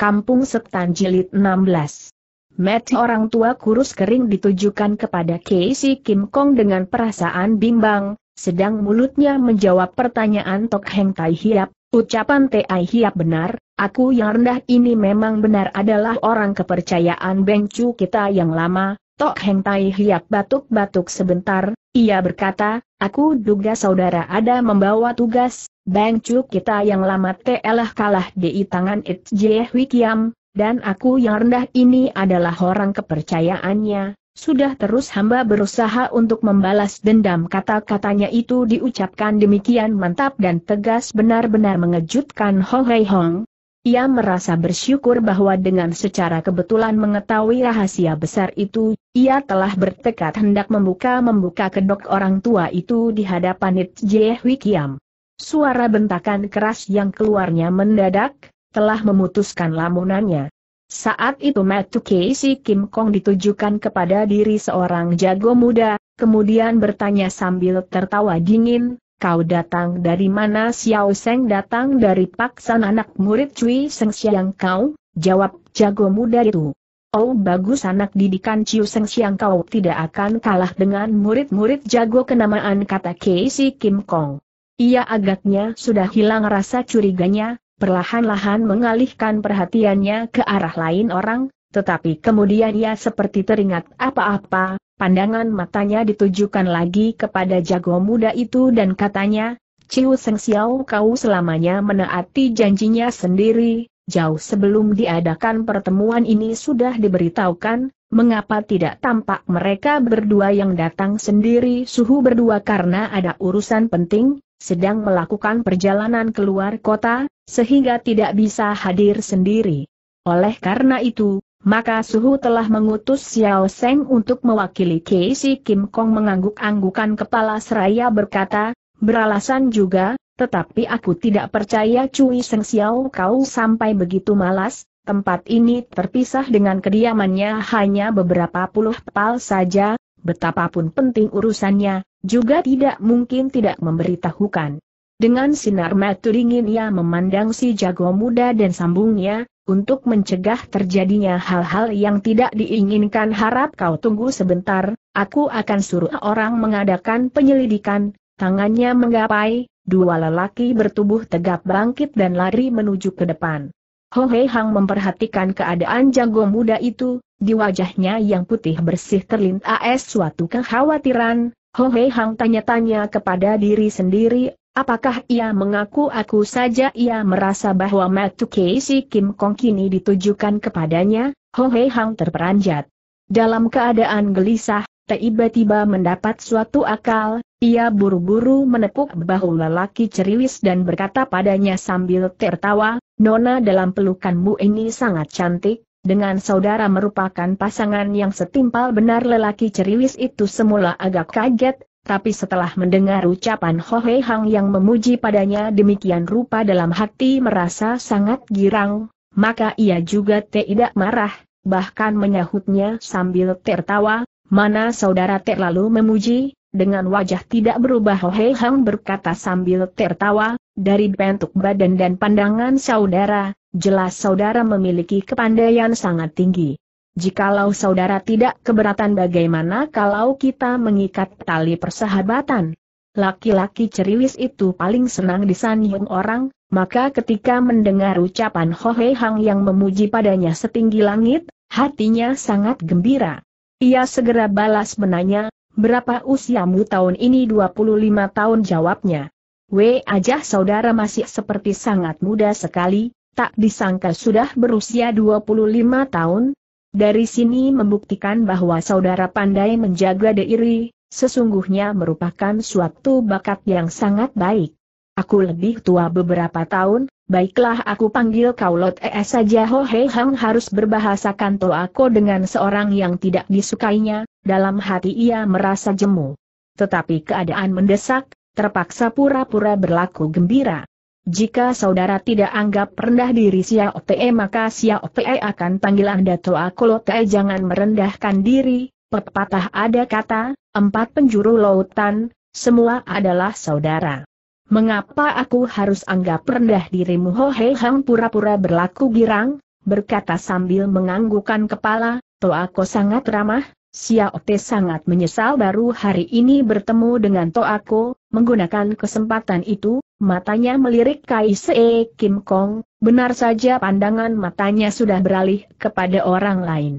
Kampung Setan Jilid 16 Mati orang tua kurus kering ditujukan kepada Casey Kim Kong dengan perasaan bimbang, sedang mulutnya menjawab pertanyaan Tok Heng Tai Hiap, ucapan Tai Hiap benar, aku yang rendah ini memang benar adalah orang kepercayaan Beng Chu kita yang lama, Tok Heng Tai Hiap batuk-batuk sebentar, ia berkata, aku duga saudara ada membawa tugas, Bang Chu kita yang lama telah kalah di tangan It Jie Wikiam, dan aku yang rendah ini adalah orang kepercayaannya, sudah terus hamba berusaha untuk membalas dendam kata-katanya itu diucapkan demikian mantap dan tegas benar-benar mengejutkan Ho Hei Hong, ia merasa bersyukur bahwa dengan secara kebetulan mengetahui rahasia besar itu, ia telah bertekad hendak membuka-membuka kedok orang tua itu di hadapan It Jehui Kiam. Suara bentakan keras yang keluarnya mendadak, telah memutuskan lamunannya. Saat itu Matu Casey Kim Kong ditujukan kepada diri seorang jago muda, kemudian bertanya sambil tertawa dingin, Kau datang dari mana Xiao Seng datang dari paksan anak murid Cui Seng Siang kau? Jawab jago muda itu. Oh bagus anak didikan Ciu Seng Siang kau tidak akan kalah dengan murid-murid jago kenamaan kata Casey Kim Kong. Ia agaknya sudah hilang rasa curiganya, perlahan-lahan mengalihkan perhatiannya ke arah lain orang, tetapi kemudian ia seperti teringat apa-apa, pandangan matanya ditujukan lagi kepada jago muda itu dan katanya, Ciu Seng Xiao kau selamanya menaati janjinya sendiri, jauh sebelum diadakan pertemuan ini sudah diberitahukan, mengapa tidak tampak mereka berdua yang datang sendiri suhu berdua karena ada urusan penting, sedang melakukan perjalanan keluar kota, sehingga tidak bisa hadir sendiri. Oleh karena itu, maka Suhu telah mengutus Xiao Seng untuk mewakili Casey Kim Kong mengangguk-anggukan kepala seraya berkata, beralasan juga, tetapi aku tidak percaya Cui Seng Xiao kau sampai begitu malas, tempat ini terpisah dengan kediamannya hanya beberapa puluh pal saja, betapapun penting urusannya, juga tidak mungkin tidak memberitahukan. Dengan sinar mata dingin ia memandang si jago muda dan sambungnya, untuk mencegah terjadinya hal-hal yang tidak diinginkan harap kau tunggu sebentar, aku akan suruh orang mengadakan penyelidikan, tangannya menggapai, dua lelaki bertubuh tegap bangkit dan lari menuju ke depan. Ho Hei Hang memperhatikan keadaan jago muda itu, di wajahnya yang putih bersih terlintas suatu kekhawatiran, Ho Hei Hang tanya-tanya kepada diri sendiri Apakah ia mengaku aku saja ia merasa bahwa Matu Keisi Kim Kong kini ditujukan kepadanya, Ho Hei Hang terperanjat. Dalam keadaan gelisah, tiba-tiba mendapat suatu akal, ia buru-buru menepuk bahu lelaki ceriwis dan berkata padanya sambil tertawa, Nona dalam pelukanmu ini sangat cantik, dengan saudara merupakan pasangan yang setimpal benar lelaki ceriwis itu semula agak kaget, tapi setelah mendengar ucapan Ho Hei Hang yang memuji padanya demikian rupa dalam hati merasa sangat girang, maka ia juga tidak marah, bahkan menyahutnya sambil tertawa, mana saudara terlalu memuji, dengan wajah tidak berubah Ho Hei Hang berkata sambil tertawa, dari bentuk badan dan pandangan saudara, jelas saudara memiliki kepandaian sangat tinggi jikalau saudara tidak keberatan bagaimana kalau kita mengikat tali persahabatan? Laki-laki ceriwis itu paling senang disanyung orang, maka ketika mendengar ucapan Hohe Hang yang memuji padanya setinggi langit, hatinya sangat gembira. Ia segera balas menanya, berapa usiamu tahun ini 25 tahun jawabnya. We aja saudara masih seperti sangat muda sekali, tak disangka sudah berusia 25 tahun, dari sini membuktikan bahwa saudara pandai menjaga diri, sesungguhnya merupakan suatu bakat yang sangat baik. Aku lebih tua beberapa tahun, baiklah aku panggil kau Lot ES e saja Ho Hei Hang harus berbahasakan aku dengan seorang yang tidak disukainya, dalam hati ia merasa jemu. Tetapi keadaan mendesak, terpaksa pura-pura berlaku gembira. Jika saudara tidak anggap rendah diri Xiao Te maka Xiao Te akan panggil Anda Toa Kolo Te jangan merendahkan diri, pepatah ada kata, empat penjuru lautan, semua adalah saudara. Mengapa aku harus anggap rendah dirimu Ho Hei Hang pura-pura berlaku girang, berkata sambil menganggukan kepala, Toa Ko sangat ramah, Xiao Te sangat menyesal baru hari ini bertemu dengan Toako, menggunakan kesempatan itu, Matanya melirik Kai Se Kim Kong, benar saja pandangan matanya sudah beralih kepada orang lain.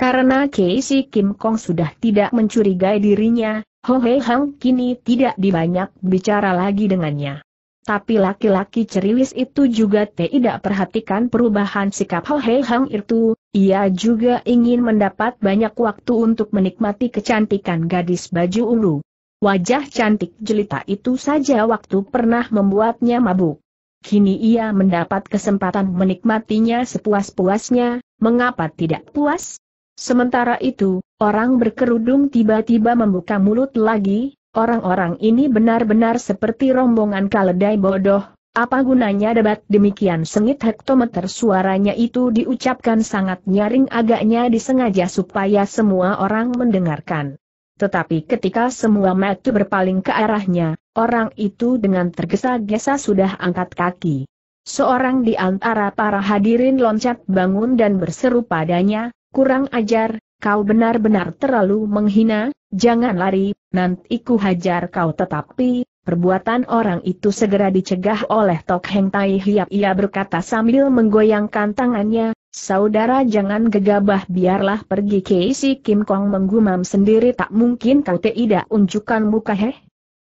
Karena Kai Se Kim Kong sudah tidak mencurigai dirinya, Ho Hei Hang kini tidak dibanyak bicara lagi dengannya. Tapi laki-laki ceriwis itu juga tidak perhatikan perubahan sikap Ho Hei Hang itu, ia juga ingin mendapat banyak waktu untuk menikmati kecantikan gadis baju ulu. Wajah cantik jelita itu saja waktu pernah membuatnya mabuk. Kini ia mendapat kesempatan menikmatinya sepuas-puasnya, mengapa tidak puas? Sementara itu, orang berkerudung tiba-tiba membuka mulut lagi, orang-orang ini benar-benar seperti rombongan keledai bodoh, apa gunanya debat demikian sengit hektometer suaranya itu diucapkan sangat nyaring agaknya disengaja supaya semua orang mendengarkan. Tetapi ketika semua mata berpaling ke arahnya, orang itu dengan tergesa-gesa sudah angkat kaki. Seorang di antara para hadirin loncat bangun dan berseru padanya, kurang ajar, kau benar-benar terlalu menghina, jangan lari, nanti ku hajar kau tetapi, perbuatan orang itu segera dicegah oleh Tok Heng Tai Hiap ia berkata sambil menggoyangkan tangannya, Saudara jangan gegabah biarlah pergi Keisi Kim Kong menggumam sendiri tak mungkin kau tidak unjukkan muka heh.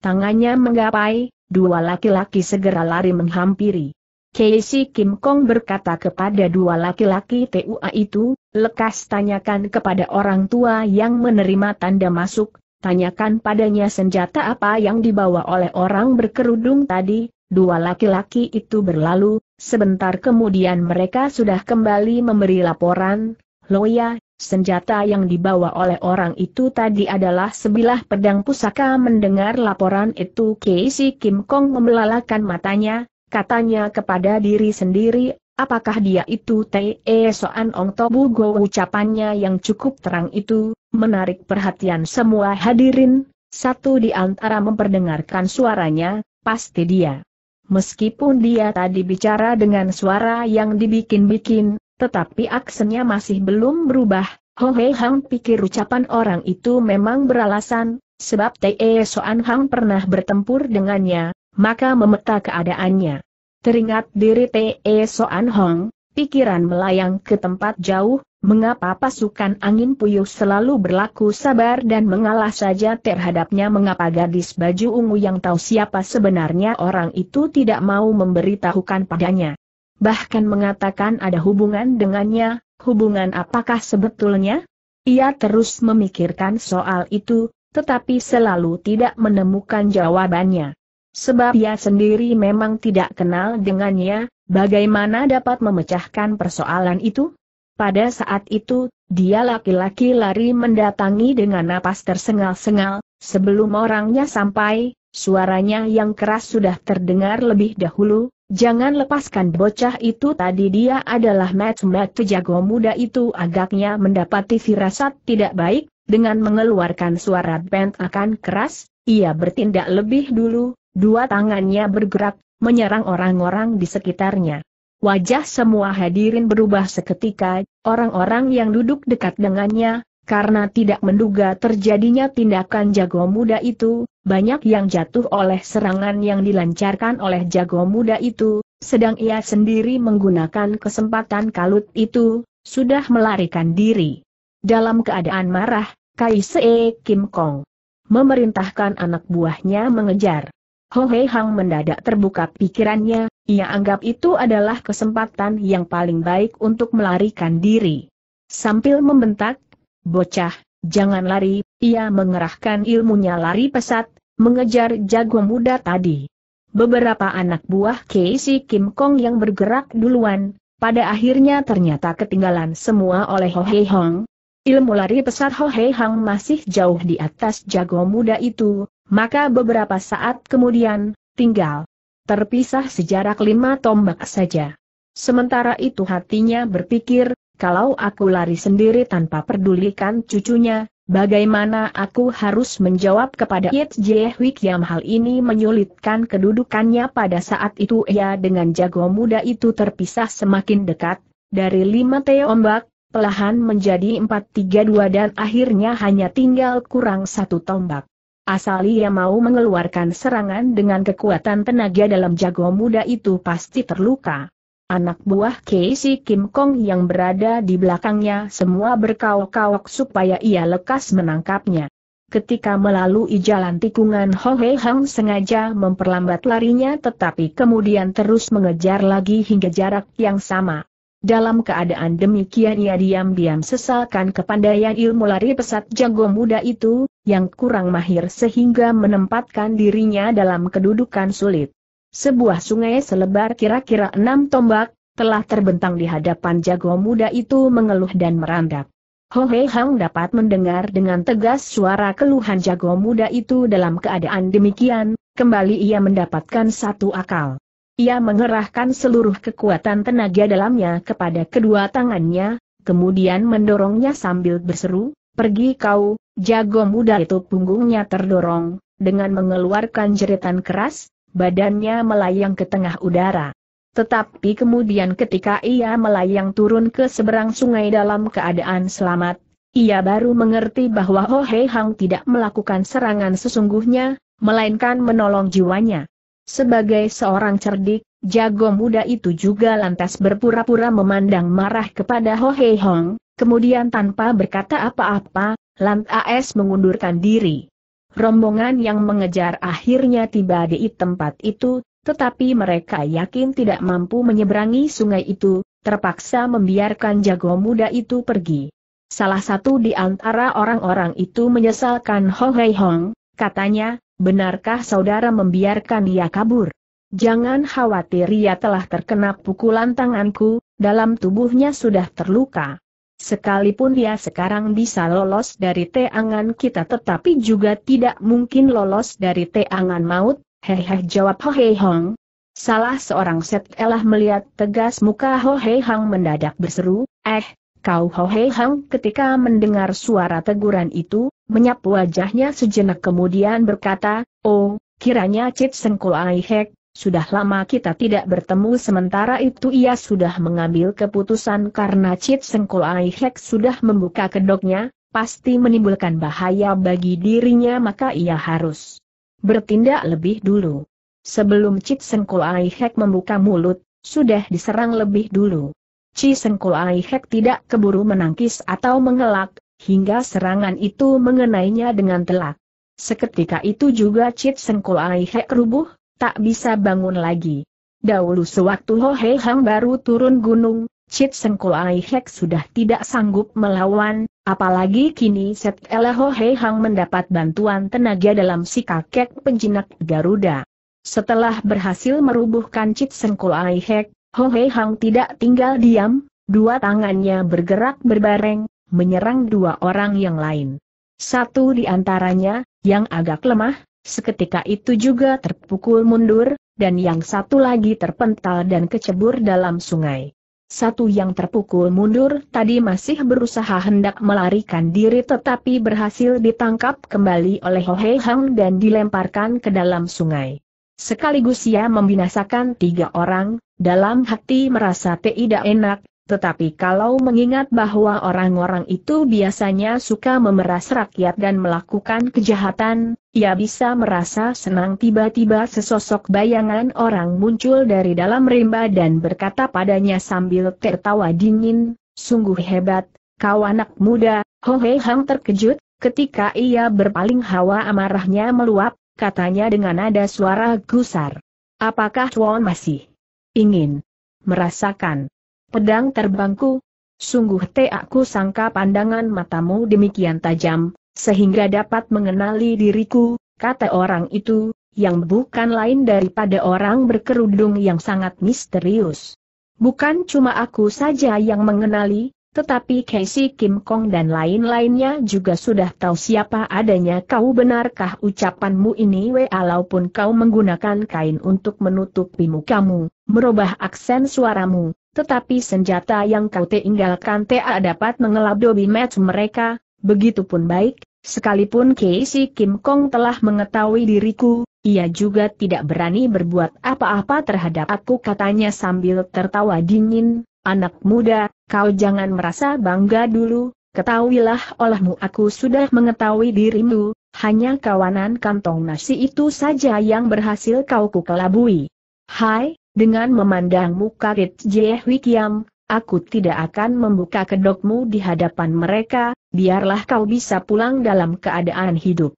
Tangannya menggapai, dua laki-laki segera lari menghampiri. Keisi Kim Kong berkata kepada dua laki-laki TUA itu, lekas tanyakan kepada orang tua yang menerima tanda masuk, tanyakan padanya senjata apa yang dibawa oleh orang berkerudung tadi, Dua laki-laki itu berlalu, sebentar kemudian mereka sudah kembali memberi laporan, Loya, senjata yang dibawa oleh orang itu tadi adalah sebilah pedang pusaka mendengar laporan itu Keisi Kim Kong membelalakan matanya, katanya kepada diri sendiri, apakah dia itu Te e Soan Ong Tobu Go ucapannya yang cukup terang itu, menarik perhatian semua hadirin, satu di antara memperdengarkan suaranya, pasti dia. Meskipun dia tadi bicara dengan suara yang dibikin-bikin, tetapi aksennya masih belum berubah. Ho Hei Hang pikir ucapan orang itu memang beralasan, sebab Te e Soan Hang pernah bertempur dengannya, maka memeta keadaannya. Teringat diri Te e Soan Hong, pikiran melayang ke tempat jauh, Mengapa pasukan angin puyuh selalu berlaku sabar dan mengalah saja terhadapnya mengapa gadis baju ungu yang tahu siapa sebenarnya orang itu tidak mau memberitahukan padanya. Bahkan mengatakan ada hubungan dengannya, hubungan apakah sebetulnya? Ia terus memikirkan soal itu, tetapi selalu tidak menemukan jawabannya. Sebab ia sendiri memang tidak kenal dengannya, bagaimana dapat memecahkan persoalan itu? Pada saat itu, dia laki-laki lari mendatangi dengan napas tersengal-sengal, sebelum orangnya sampai, suaranya yang keras sudah terdengar lebih dahulu, jangan lepaskan bocah itu tadi dia adalah match-match jago muda itu agaknya mendapati firasat tidak baik, dengan mengeluarkan suara bent akan keras, ia bertindak lebih dulu, dua tangannya bergerak, menyerang orang-orang di sekitarnya. Wajah semua hadirin berubah seketika, orang-orang yang duduk dekat dengannya, karena tidak menduga terjadinya tindakan jago muda itu, banyak yang jatuh oleh serangan yang dilancarkan oleh jago muda itu, sedang ia sendiri menggunakan kesempatan kalut itu, sudah melarikan diri. Dalam keadaan marah, Kai Se Kim Kong memerintahkan anak buahnya mengejar. Ho Hei Hang mendadak terbuka pikirannya, ia anggap itu adalah kesempatan yang paling baik untuk melarikan diri. Sambil membentak, bocah, jangan lari, ia mengerahkan ilmunya lari pesat, mengejar jago muda tadi. Beberapa anak buah Casey Kim Kong yang bergerak duluan, pada akhirnya ternyata ketinggalan semua oleh Ho Hei Hong. Ilmu lari pesat Ho Hei Hong masih jauh di atas jago muda itu, maka beberapa saat kemudian, tinggal terpisah sejarak lima tombak saja. Sementara itu hatinya berpikir, kalau aku lari sendiri tanpa pedulikan cucunya, bagaimana aku harus menjawab kepada Yit Jehwik yang hal ini menyulitkan kedudukannya pada saat itu ia dengan jago muda itu terpisah semakin dekat, dari lima tombak, pelahan menjadi empat tiga dua dan akhirnya hanya tinggal kurang satu tombak. Asal ia mau mengeluarkan serangan dengan kekuatan tenaga dalam jago muda itu pasti terluka. Anak buah Casey Kim Kong yang berada di belakangnya semua berkauk-kauk supaya ia lekas menangkapnya. Ketika melalui jalan tikungan Ho Hei Hang sengaja memperlambat larinya tetapi kemudian terus mengejar lagi hingga jarak yang sama. Dalam keadaan demikian ia diam-diam sesalkan kepandaian ilmu lari pesat jago muda itu, yang kurang mahir sehingga menempatkan dirinya dalam kedudukan sulit. Sebuah sungai selebar kira-kira enam tombak, telah terbentang di hadapan jago muda itu mengeluh dan merandap. Ho Hei Hang dapat mendengar dengan tegas suara keluhan jago muda itu dalam keadaan demikian, kembali ia mendapatkan satu akal. Ia mengerahkan seluruh kekuatan tenaga dalamnya kepada kedua tangannya, kemudian mendorongnya sambil berseru, Pergi kau, jago muda itu punggungnya terdorong, dengan mengeluarkan jeritan keras, badannya melayang ke tengah udara. Tetapi kemudian ketika ia melayang turun ke seberang sungai dalam keadaan selamat, ia baru mengerti bahwa Ho Hei Hang tidak melakukan serangan sesungguhnya, melainkan menolong jiwanya. Sebagai seorang cerdik, jago muda itu juga lantas berpura-pura memandang marah kepada Ho Hei Hong, kemudian tanpa berkata apa-apa, lantas mengundurkan diri. Rombongan yang mengejar akhirnya tiba di tempat itu, tetapi mereka yakin tidak mampu menyeberangi sungai itu, terpaksa membiarkan jago muda itu pergi. Salah satu di antara orang-orang itu menyesalkan Ho Hei Hong, katanya, benarkah saudara membiarkan dia kabur? Jangan khawatir ia telah terkena pukulan tanganku, dalam tubuhnya sudah terluka. Sekalipun dia sekarang bisa lolos dari teangan kita tetapi juga tidak mungkin lolos dari teangan maut, hehe jawab Ho Hei Hong. Salah seorang setelah melihat tegas muka Ho Hei Hong mendadak berseru, eh, kau Ho Hei Hong ketika mendengar suara teguran itu, menyapu wajahnya sejenak kemudian berkata, oh, kiranya Cit Sengko Aihek, sudah lama kita tidak bertemu sementara itu ia sudah mengambil keputusan karena Cit Sengkol Aihek sudah membuka kedoknya, pasti menimbulkan bahaya bagi dirinya maka ia harus bertindak lebih dulu. Sebelum Cit Sengkol Aihek membuka mulut, sudah diserang lebih dulu. Ci Sengkol Aihek tidak keburu menangkis atau mengelak, hingga serangan itu mengenainya dengan telak. Seketika itu juga Cit Sengkol Aihek rubuh, tak bisa bangun lagi. Dahulu sewaktu Ho Hei Hang baru turun gunung, Chit Sengko Ai Hek sudah tidak sanggup melawan, apalagi kini setelah Ela Ho Hei Hang mendapat bantuan tenaga dalam si kakek penjinak Garuda. Setelah berhasil merubuhkan Chit Sengko Ai Hek, Ho Hei Hang tidak tinggal diam, dua tangannya bergerak berbareng, menyerang dua orang yang lain. Satu di antaranya, yang agak lemah, Seketika itu juga terpukul mundur, dan yang satu lagi terpental dan kecebur dalam sungai. Satu yang terpukul mundur tadi masih berusaha hendak melarikan diri tetapi berhasil ditangkap kembali oleh Ho Hohe Hang dan dilemparkan ke dalam sungai. Sekaligus ia membinasakan tiga orang, dalam hati merasa tidak enak, tetapi kalau mengingat bahwa orang-orang itu biasanya suka memeras rakyat dan melakukan kejahatan, ia bisa merasa senang tiba-tiba sesosok bayangan orang muncul dari dalam rimba dan berkata padanya sambil tertawa dingin, sungguh hebat, kau anak muda, Ho He Hang terkejut, ketika ia berpaling hawa amarahnya meluap, katanya dengan nada suara gusar. Apakah Tuan masih ingin merasakan Pedang terbangku. Sungguh teh aku sangka pandangan matamu demikian tajam, sehingga dapat mengenali diriku, kata orang itu, yang bukan lain daripada orang berkerudung yang sangat misterius. Bukan cuma aku saja yang mengenali, tetapi Casey Kim Kong dan lain-lainnya juga sudah tahu siapa adanya kau benarkah ucapanmu ini walaupun kau menggunakan kain untuk menutupi mukamu, merubah aksen suaramu, tetapi senjata yang kau tinggalkan TA dapat mengelap dobi match mereka, begitupun baik, sekalipun Casey Kim Kong telah mengetahui diriku, ia juga tidak berani berbuat apa-apa terhadap aku katanya sambil tertawa dingin, anak muda, kau jangan merasa bangga dulu, ketahuilah olehmu aku sudah mengetahui dirimu, hanya kawanan kantong nasi itu saja yang berhasil kau kukelabui. Hai, dengan memandang muka Rit Jie Wikiam, aku tidak akan membuka kedokmu di hadapan mereka, biarlah kau bisa pulang dalam keadaan hidup.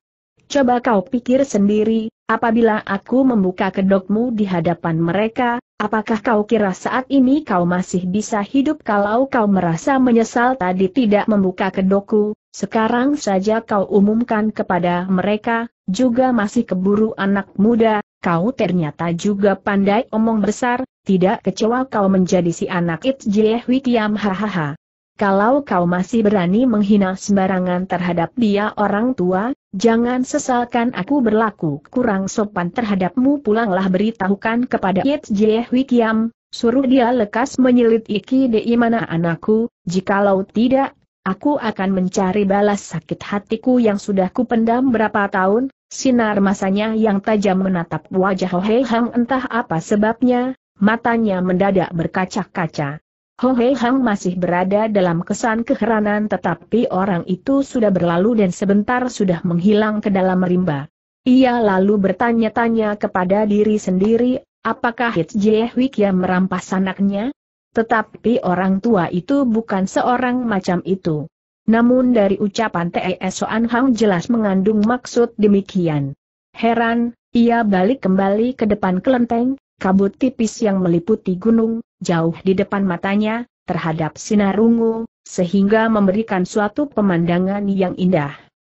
Coba kau pikir sendiri, apabila aku membuka kedokmu di hadapan mereka, apakah kau kira saat ini kau masih bisa hidup kalau kau merasa menyesal tadi tidak membuka kedokku, sekarang saja kau umumkan kepada mereka, juga masih keburu anak muda, kau ternyata juga pandai omong besar, tidak kecewa kau menjadi si anak It Jieh Wikiam hahaha. Kalau kau masih berani menghina sembarangan terhadap dia orang tua, jangan sesalkan aku berlaku kurang sopan terhadapmu pulanglah beritahukan kepada It Jieh Wikiam, suruh dia lekas menyelidiki di mana anakku, jikalau tidak, aku akan mencari balas sakit hatiku yang sudah kupendam berapa tahun, Sinar masanya yang tajam menatap wajah Ho Hei Hang entah apa sebabnya, matanya mendadak berkaca-kaca. Ho Hei Hang masih berada dalam kesan keheranan tetapi orang itu sudah berlalu dan sebentar sudah menghilang ke dalam rimba. Ia lalu bertanya-tanya kepada diri sendiri, apakah Hit Jehwik yang merampas anaknya? Tetapi orang tua itu bukan seorang macam itu. Namun dari ucapan T.E.S. Soan jelas mengandung maksud demikian. Heran, ia balik kembali ke depan kelenteng, kabut tipis yang meliputi gunung, jauh di depan matanya, terhadap sinar ungu, sehingga memberikan suatu pemandangan yang indah.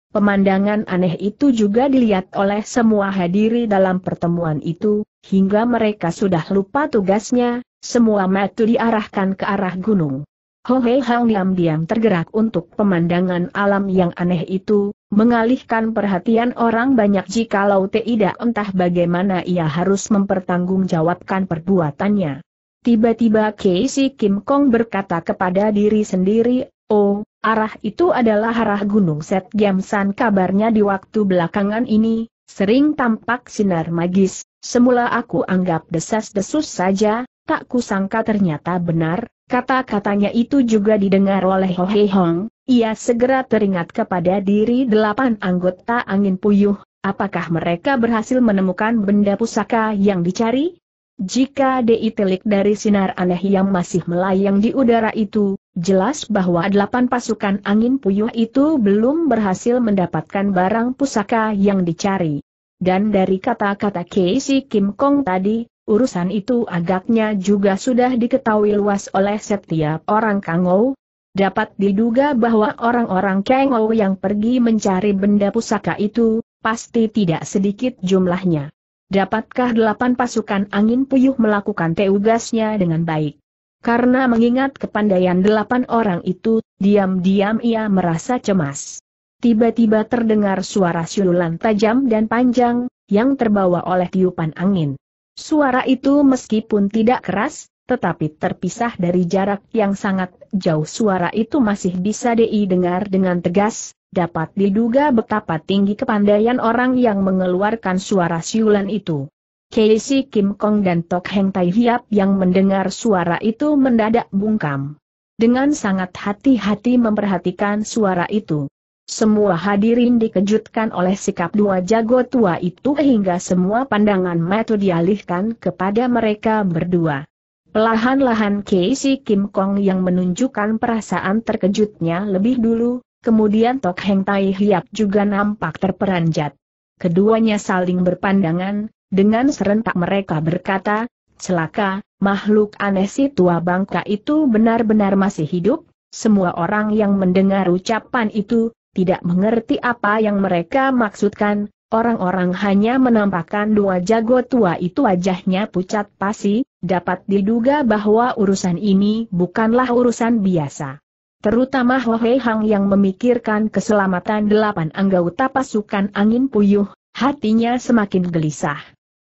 Pemandangan aneh itu juga dilihat oleh semua hadiri dalam pertemuan itu, hingga mereka sudah lupa tugasnya, semua mata diarahkan ke arah gunung. Ho Hei Hang diam-diam tergerak untuk pemandangan alam yang aneh itu, mengalihkan perhatian orang banyak jikalau tidak entah bagaimana ia harus mempertanggungjawabkan perbuatannya. Tiba-tiba Casey Kim Kong berkata kepada diri sendiri, Oh, arah itu adalah arah Gunung Set Gamsan, kabarnya di waktu belakangan ini, sering tampak sinar magis, semula aku anggap desas-desus saja, tak kusangka ternyata benar, Kata-katanya itu juga didengar oleh Ho Hei Hong, ia segera teringat kepada diri delapan anggota angin puyuh, apakah mereka berhasil menemukan benda pusaka yang dicari? Jika DI telik dari sinar aneh yang masih melayang di udara itu, jelas bahwa delapan pasukan angin puyuh itu belum berhasil mendapatkan barang pusaka yang dicari. Dan dari kata-kata Casey Kim Kong tadi, urusan itu agaknya juga sudah diketahui luas oleh setiap orang Kangou. Dapat diduga bahwa orang-orang Kangou yang pergi mencari benda pusaka itu, pasti tidak sedikit jumlahnya. Dapatkah delapan pasukan angin puyuh melakukan tugasnya dengan baik? Karena mengingat kepandaian delapan orang itu, diam-diam ia merasa cemas. Tiba-tiba terdengar suara siulan tajam dan panjang, yang terbawa oleh tiupan angin. Suara itu meskipun tidak keras, tetapi terpisah dari jarak yang sangat jauh suara itu masih bisa didengar dengan tegas, dapat diduga betapa tinggi kepandaian orang yang mengeluarkan suara siulan itu. Casey Kim Kong dan Tok Heng Tai Hiap yang mendengar suara itu mendadak bungkam. Dengan sangat hati-hati memperhatikan suara itu. Semua hadirin dikejutkan oleh sikap dua jago tua itu hingga semua pandangan mata dialihkan kepada mereka berdua. pelahan lahan Casey Kim Kong yang menunjukkan perasaan terkejutnya lebih dulu, kemudian Tok Heng Tai Hiap juga nampak terperanjat. Keduanya saling berpandangan, dengan serentak mereka berkata, celaka, makhluk aneh si tua bangka itu benar-benar masih hidup, semua orang yang mendengar ucapan itu, tidak mengerti apa yang mereka maksudkan, orang-orang hanya menampakkan dua jago tua itu wajahnya pucat pasi, dapat diduga bahwa urusan ini bukanlah urusan biasa. Terutama Ho Hang yang memikirkan keselamatan delapan anggota pasukan angin puyuh, hatinya semakin gelisah.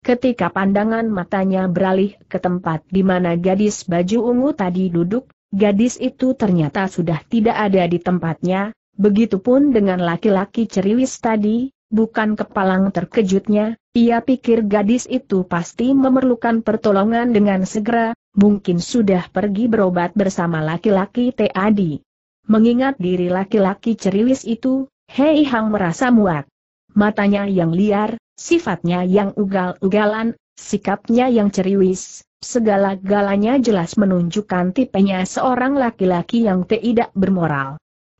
Ketika pandangan matanya beralih ke tempat di mana gadis baju ungu tadi duduk, gadis itu ternyata sudah tidak ada di tempatnya, Begitupun dengan laki-laki ceriwis tadi, bukan kepalang terkejutnya, ia pikir gadis itu pasti memerlukan pertolongan dengan segera, mungkin sudah pergi berobat bersama laki-laki Tadi. Mengingat diri laki-laki ceriwis itu, Hei Hang merasa muak. Matanya yang liar, sifatnya yang ugal-ugalan, sikapnya yang ceriwis, segala-galanya jelas menunjukkan tipenya seorang laki-laki yang tidak bermoral.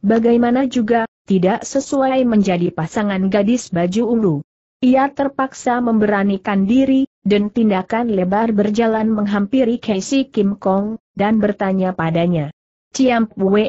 Bagaimana juga, tidak sesuai menjadi pasangan gadis baju ungu. Ia terpaksa memberanikan diri, dan tindakan lebar berjalan menghampiri Casey Kim Kong, dan bertanya padanya. Ciampue,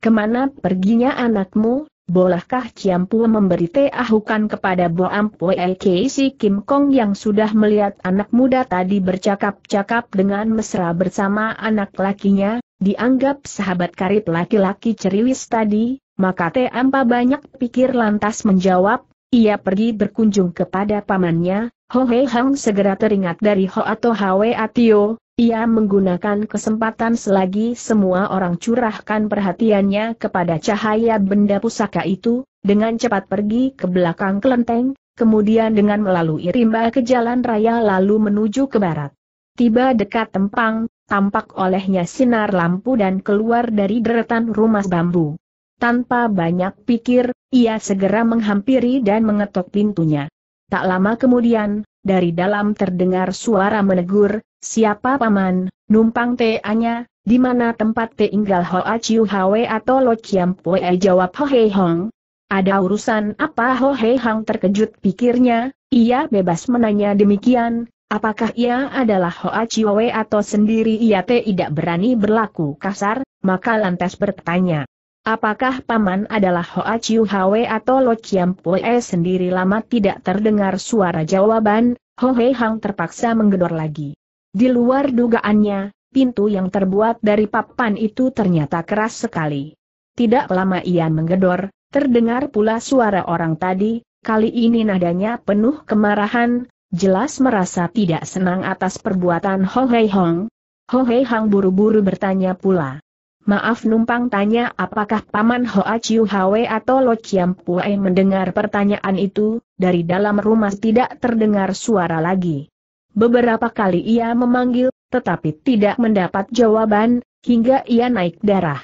kemana perginya anakmu? Bolehkah Ciampu memberi teahukan kepada Boampue Casey Kim Kong yang sudah melihat anak muda tadi bercakap-cakap dengan mesra bersama anak lakinya? dianggap sahabat karib laki-laki ceriwis tadi, maka Teampa banyak pikir lantas menjawab, ia pergi berkunjung kepada pamannya, Ho Hei Hang segera teringat dari Ho atau Hwe Atio, ia menggunakan kesempatan selagi semua orang curahkan perhatiannya kepada cahaya benda pusaka itu, dengan cepat pergi ke belakang kelenteng, kemudian dengan melalui rimba ke jalan raya lalu menuju ke barat. Tiba dekat tempang, tampak olehnya sinar lampu dan keluar dari deretan rumah bambu. Tanpa banyak pikir, ia segera menghampiri dan mengetok pintunya. Tak lama kemudian, dari dalam terdengar suara menegur, siapa paman, numpang TA-nya, di mana tempat tinggal Hoa Chiu Hwe atau Lo Chiam Pue jawab Ho Hei Hong. Ada urusan apa Ho Hei Hong terkejut pikirnya, ia bebas menanya demikian, Apakah ia adalah Hoa Chiwe atau sendiri ia tidak berani berlaku kasar, maka lantas bertanya. Apakah paman adalah Hoa Chiu atau Lo Chiam Pue sendiri lama tidak terdengar suara jawaban, Ho Hei Hang terpaksa menggedor lagi. Di luar dugaannya, pintu yang terbuat dari papan itu ternyata keras sekali. Tidak lama ia menggedor, terdengar pula suara orang tadi, kali ini nadanya penuh kemarahan, jelas merasa tidak senang atas perbuatan Ho Hei Hong. Ho Hei Hong buru-buru bertanya pula. Maaf numpang tanya apakah Paman Ho Chiu Hwe atau Lo Chiam Pue mendengar pertanyaan itu, dari dalam rumah tidak terdengar suara lagi. Beberapa kali ia memanggil, tetapi tidak mendapat jawaban, hingga ia naik darah.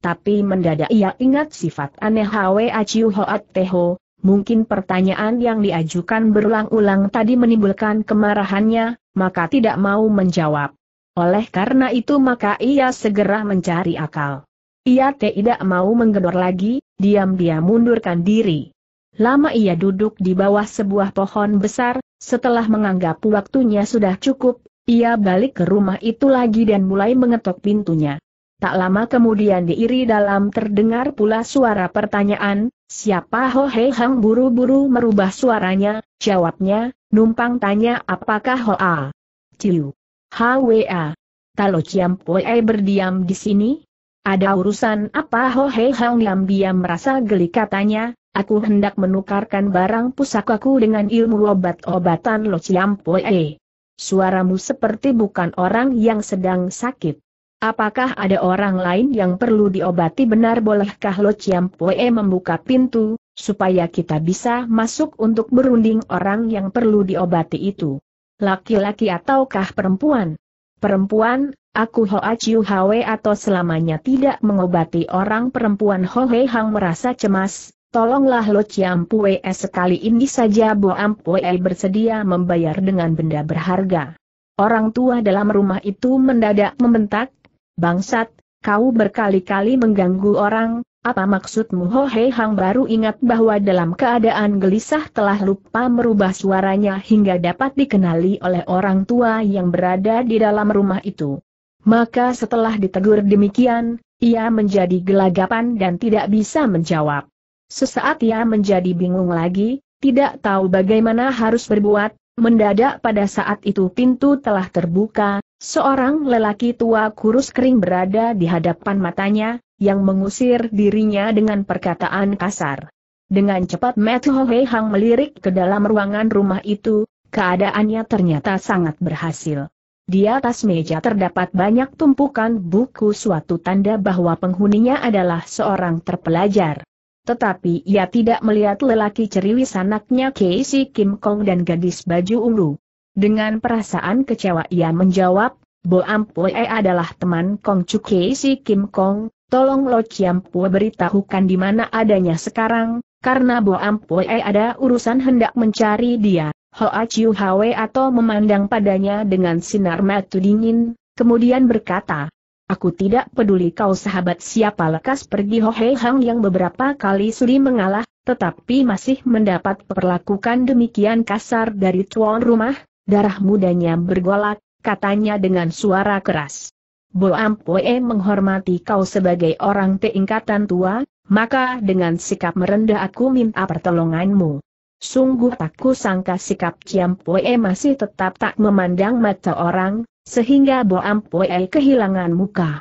Tapi mendadak ia ingat sifat aneh Hwe Chiu Hoat Teho, mungkin pertanyaan yang diajukan berulang-ulang tadi menimbulkan kemarahannya, maka tidak mau menjawab. Oleh karena itu maka ia segera mencari akal. Ia tidak mau menggedor lagi, diam-diam mundurkan diri. Lama ia duduk di bawah sebuah pohon besar, setelah menganggap waktunya sudah cukup, ia balik ke rumah itu lagi dan mulai mengetok pintunya. Tak lama kemudian diiri dalam terdengar pula suara pertanyaan, Siapa Ho Hei Hang buru-buru merubah suaranya, jawabnya, numpang tanya apakah Ho A. Ciu. HWA. Kalau Ciam Poe berdiam di sini? Ada urusan apa Ho Hei Hang diam-diam merasa geli katanya, aku hendak menukarkan barang pusakaku dengan ilmu obat-obatan Lo Ciam Poe. Suaramu seperti bukan orang yang sedang sakit. Apakah ada orang lain yang perlu diobati benar bolehkah Lo Chiam Pue membuka pintu, supaya kita bisa masuk untuk berunding orang yang perlu diobati itu? Laki-laki ataukah perempuan? Perempuan, aku Hoa Chiu Hwe atau selamanya tidak mengobati orang perempuan Ho He Hang merasa cemas, Tolonglah Lo Chiam Pue sekali ini saja Bo Pue bersedia membayar dengan benda berharga. Orang tua dalam rumah itu mendadak membentak, Bangsat, kau berkali-kali mengganggu orang, apa maksudmu Ho Hei Hang baru ingat bahwa dalam keadaan gelisah telah lupa merubah suaranya hingga dapat dikenali oleh orang tua yang berada di dalam rumah itu. Maka setelah ditegur demikian, ia menjadi gelagapan dan tidak bisa menjawab. Sesaat ia menjadi bingung lagi, tidak tahu bagaimana harus berbuat, mendadak pada saat itu pintu telah terbuka, Seorang lelaki tua kurus kering berada di hadapan matanya, yang mengusir dirinya dengan perkataan kasar. Dengan cepat Matthew Hei Hang melirik ke dalam ruangan rumah itu, keadaannya ternyata sangat berhasil. Di atas meja terdapat banyak tumpukan buku suatu tanda bahwa penghuninya adalah seorang terpelajar. Tetapi ia tidak melihat lelaki ceriwis anaknya Casey Kim Kong dan gadis baju ungu. Dengan perasaan kecewa ia menjawab, Bo Ampue adalah teman Kong Chuke si Kim Kong, tolong Lo Chiam Pue beritahukan di mana adanya sekarang, karena Bo Ampue ada urusan hendak mencari dia. Hoa Chiu Hwe atau memandang padanya dengan sinar mata dingin, kemudian berkata, Aku tidak peduli kau sahabat siapa lekas pergi Ho Hei Hang yang beberapa kali suri mengalah, tetapi masih mendapat perlakukan demikian kasar dari tuan rumah, Darah mudanya bergolak, katanya dengan suara keras. Bo Ampue menghormati kau sebagai orang tingkatan tua, maka dengan sikap merendah aku minta pertolonganmu. Sungguh tak kusangka sikap Ciam Pue masih tetap tak memandang mata orang, sehingga Bo Ampue kehilangan muka.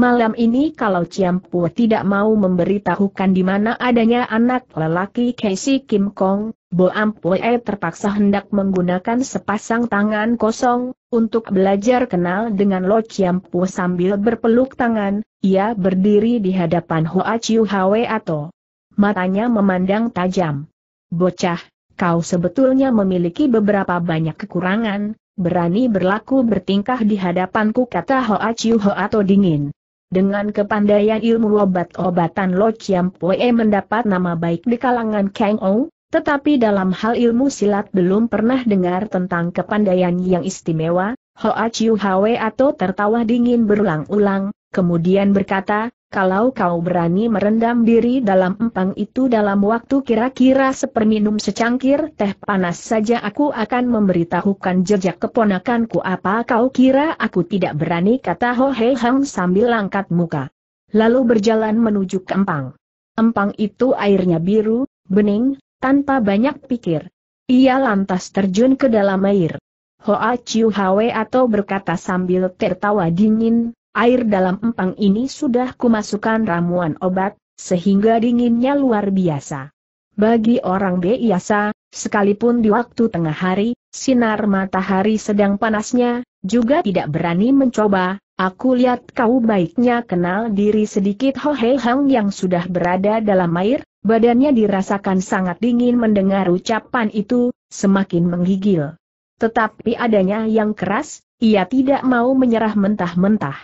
Malam ini kalau Ciampu tidak mau memberitahukan di mana adanya anak lelaki Casey Kim Kong, Bo Ampue terpaksa hendak menggunakan sepasang tangan kosong, untuk belajar kenal dengan Lo Ciampu sambil berpeluk tangan, ia berdiri di hadapan Hoa Chiu Hwe Ato. Matanya memandang tajam. Bocah, kau sebetulnya memiliki beberapa banyak kekurangan, berani berlaku bertingkah di hadapanku kata Hoa Chiu Hoa Ato dingin. Dengan kepandaian ilmu obat-obatan Lo Chiam Pue mendapat nama baik di kalangan Kang Ou, tetapi dalam hal ilmu silat belum pernah dengar tentang kepandaian yang istimewa, Hoa Chiu Hwe atau tertawa dingin berulang-ulang, kemudian berkata, kalau kau berani merendam diri dalam empang itu dalam waktu kira-kira seperminum secangkir teh panas saja aku akan memberitahukan jejak keponakanku apa kau kira aku tidak berani kata Ho Hei Hang sambil langkat muka. Lalu berjalan menuju ke empang. Empang itu airnya biru, bening, tanpa banyak pikir. Ia lantas terjun ke dalam air. Hoa Chiu Hwe atau berkata sambil tertawa dingin, Air dalam empang ini sudah kumasukkan ramuan obat, sehingga dinginnya luar biasa. Bagi orang biasa, sekalipun di waktu tengah hari, sinar matahari sedang panasnya, juga tidak berani mencoba, aku lihat kau baiknya kenal diri sedikit Ho Hei Hang yang sudah berada dalam air, badannya dirasakan sangat dingin mendengar ucapan itu, semakin menggigil. Tetapi adanya yang keras, ia tidak mau menyerah mentah-mentah.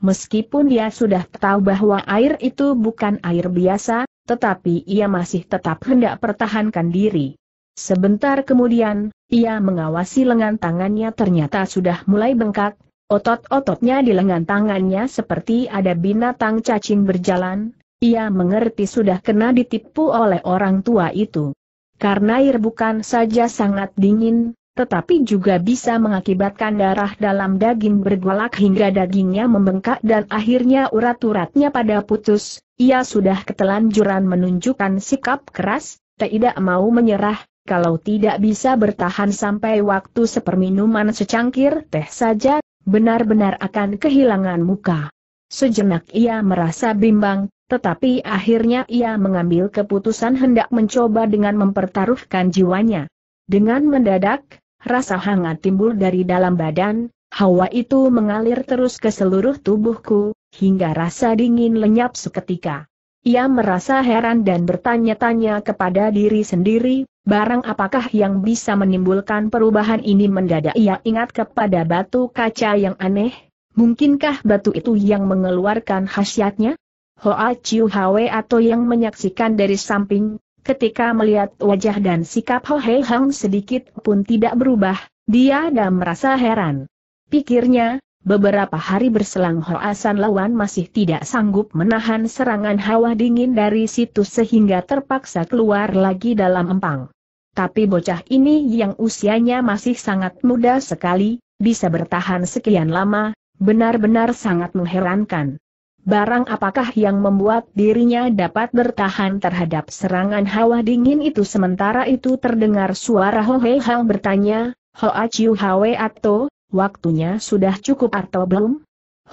Meskipun dia sudah tahu bahwa air itu bukan air biasa, tetapi ia masih tetap hendak pertahankan diri. Sebentar kemudian, ia mengawasi lengan tangannya ternyata sudah mulai bengkak, otot-ototnya di lengan tangannya seperti ada binatang cacing berjalan, ia mengerti sudah kena ditipu oleh orang tua itu. Karena air bukan saja sangat dingin, tetapi juga bisa mengakibatkan darah dalam daging bergolak hingga dagingnya membengkak dan akhirnya urat-uratnya pada putus, ia sudah ketelanjuran menunjukkan sikap keras, tidak mau menyerah, kalau tidak bisa bertahan sampai waktu seperminuman secangkir teh saja, benar-benar akan kehilangan muka. Sejenak ia merasa bimbang, tetapi akhirnya ia mengambil keputusan hendak mencoba dengan mempertaruhkan jiwanya. Dengan mendadak, rasa hangat timbul dari dalam badan, hawa itu mengalir terus ke seluruh tubuhku, hingga rasa dingin lenyap seketika. Ia merasa heran dan bertanya-tanya kepada diri sendiri, barang apakah yang bisa menimbulkan perubahan ini mendadak ia ingat kepada batu kaca yang aneh, mungkinkah batu itu yang mengeluarkan khasiatnya? Hoa Chiu Hwe atau yang menyaksikan dari samping, Ketika melihat wajah dan sikap Ho Hei Hang sedikit pun tidak berubah, dia dah merasa heran. Pikirnya, beberapa hari berselang Asan lawan masih tidak sanggup menahan serangan hawa dingin dari situ sehingga terpaksa keluar lagi dalam empang. Tapi bocah ini yang usianya masih sangat muda sekali, bisa bertahan sekian lama, benar-benar sangat mengherankan. Barang apakah yang membuat dirinya dapat bertahan terhadap serangan hawa dingin itu sementara itu terdengar suara Ho Hei Hang bertanya, Ho A Chiu Hwe Ato, waktunya sudah cukup atau belum?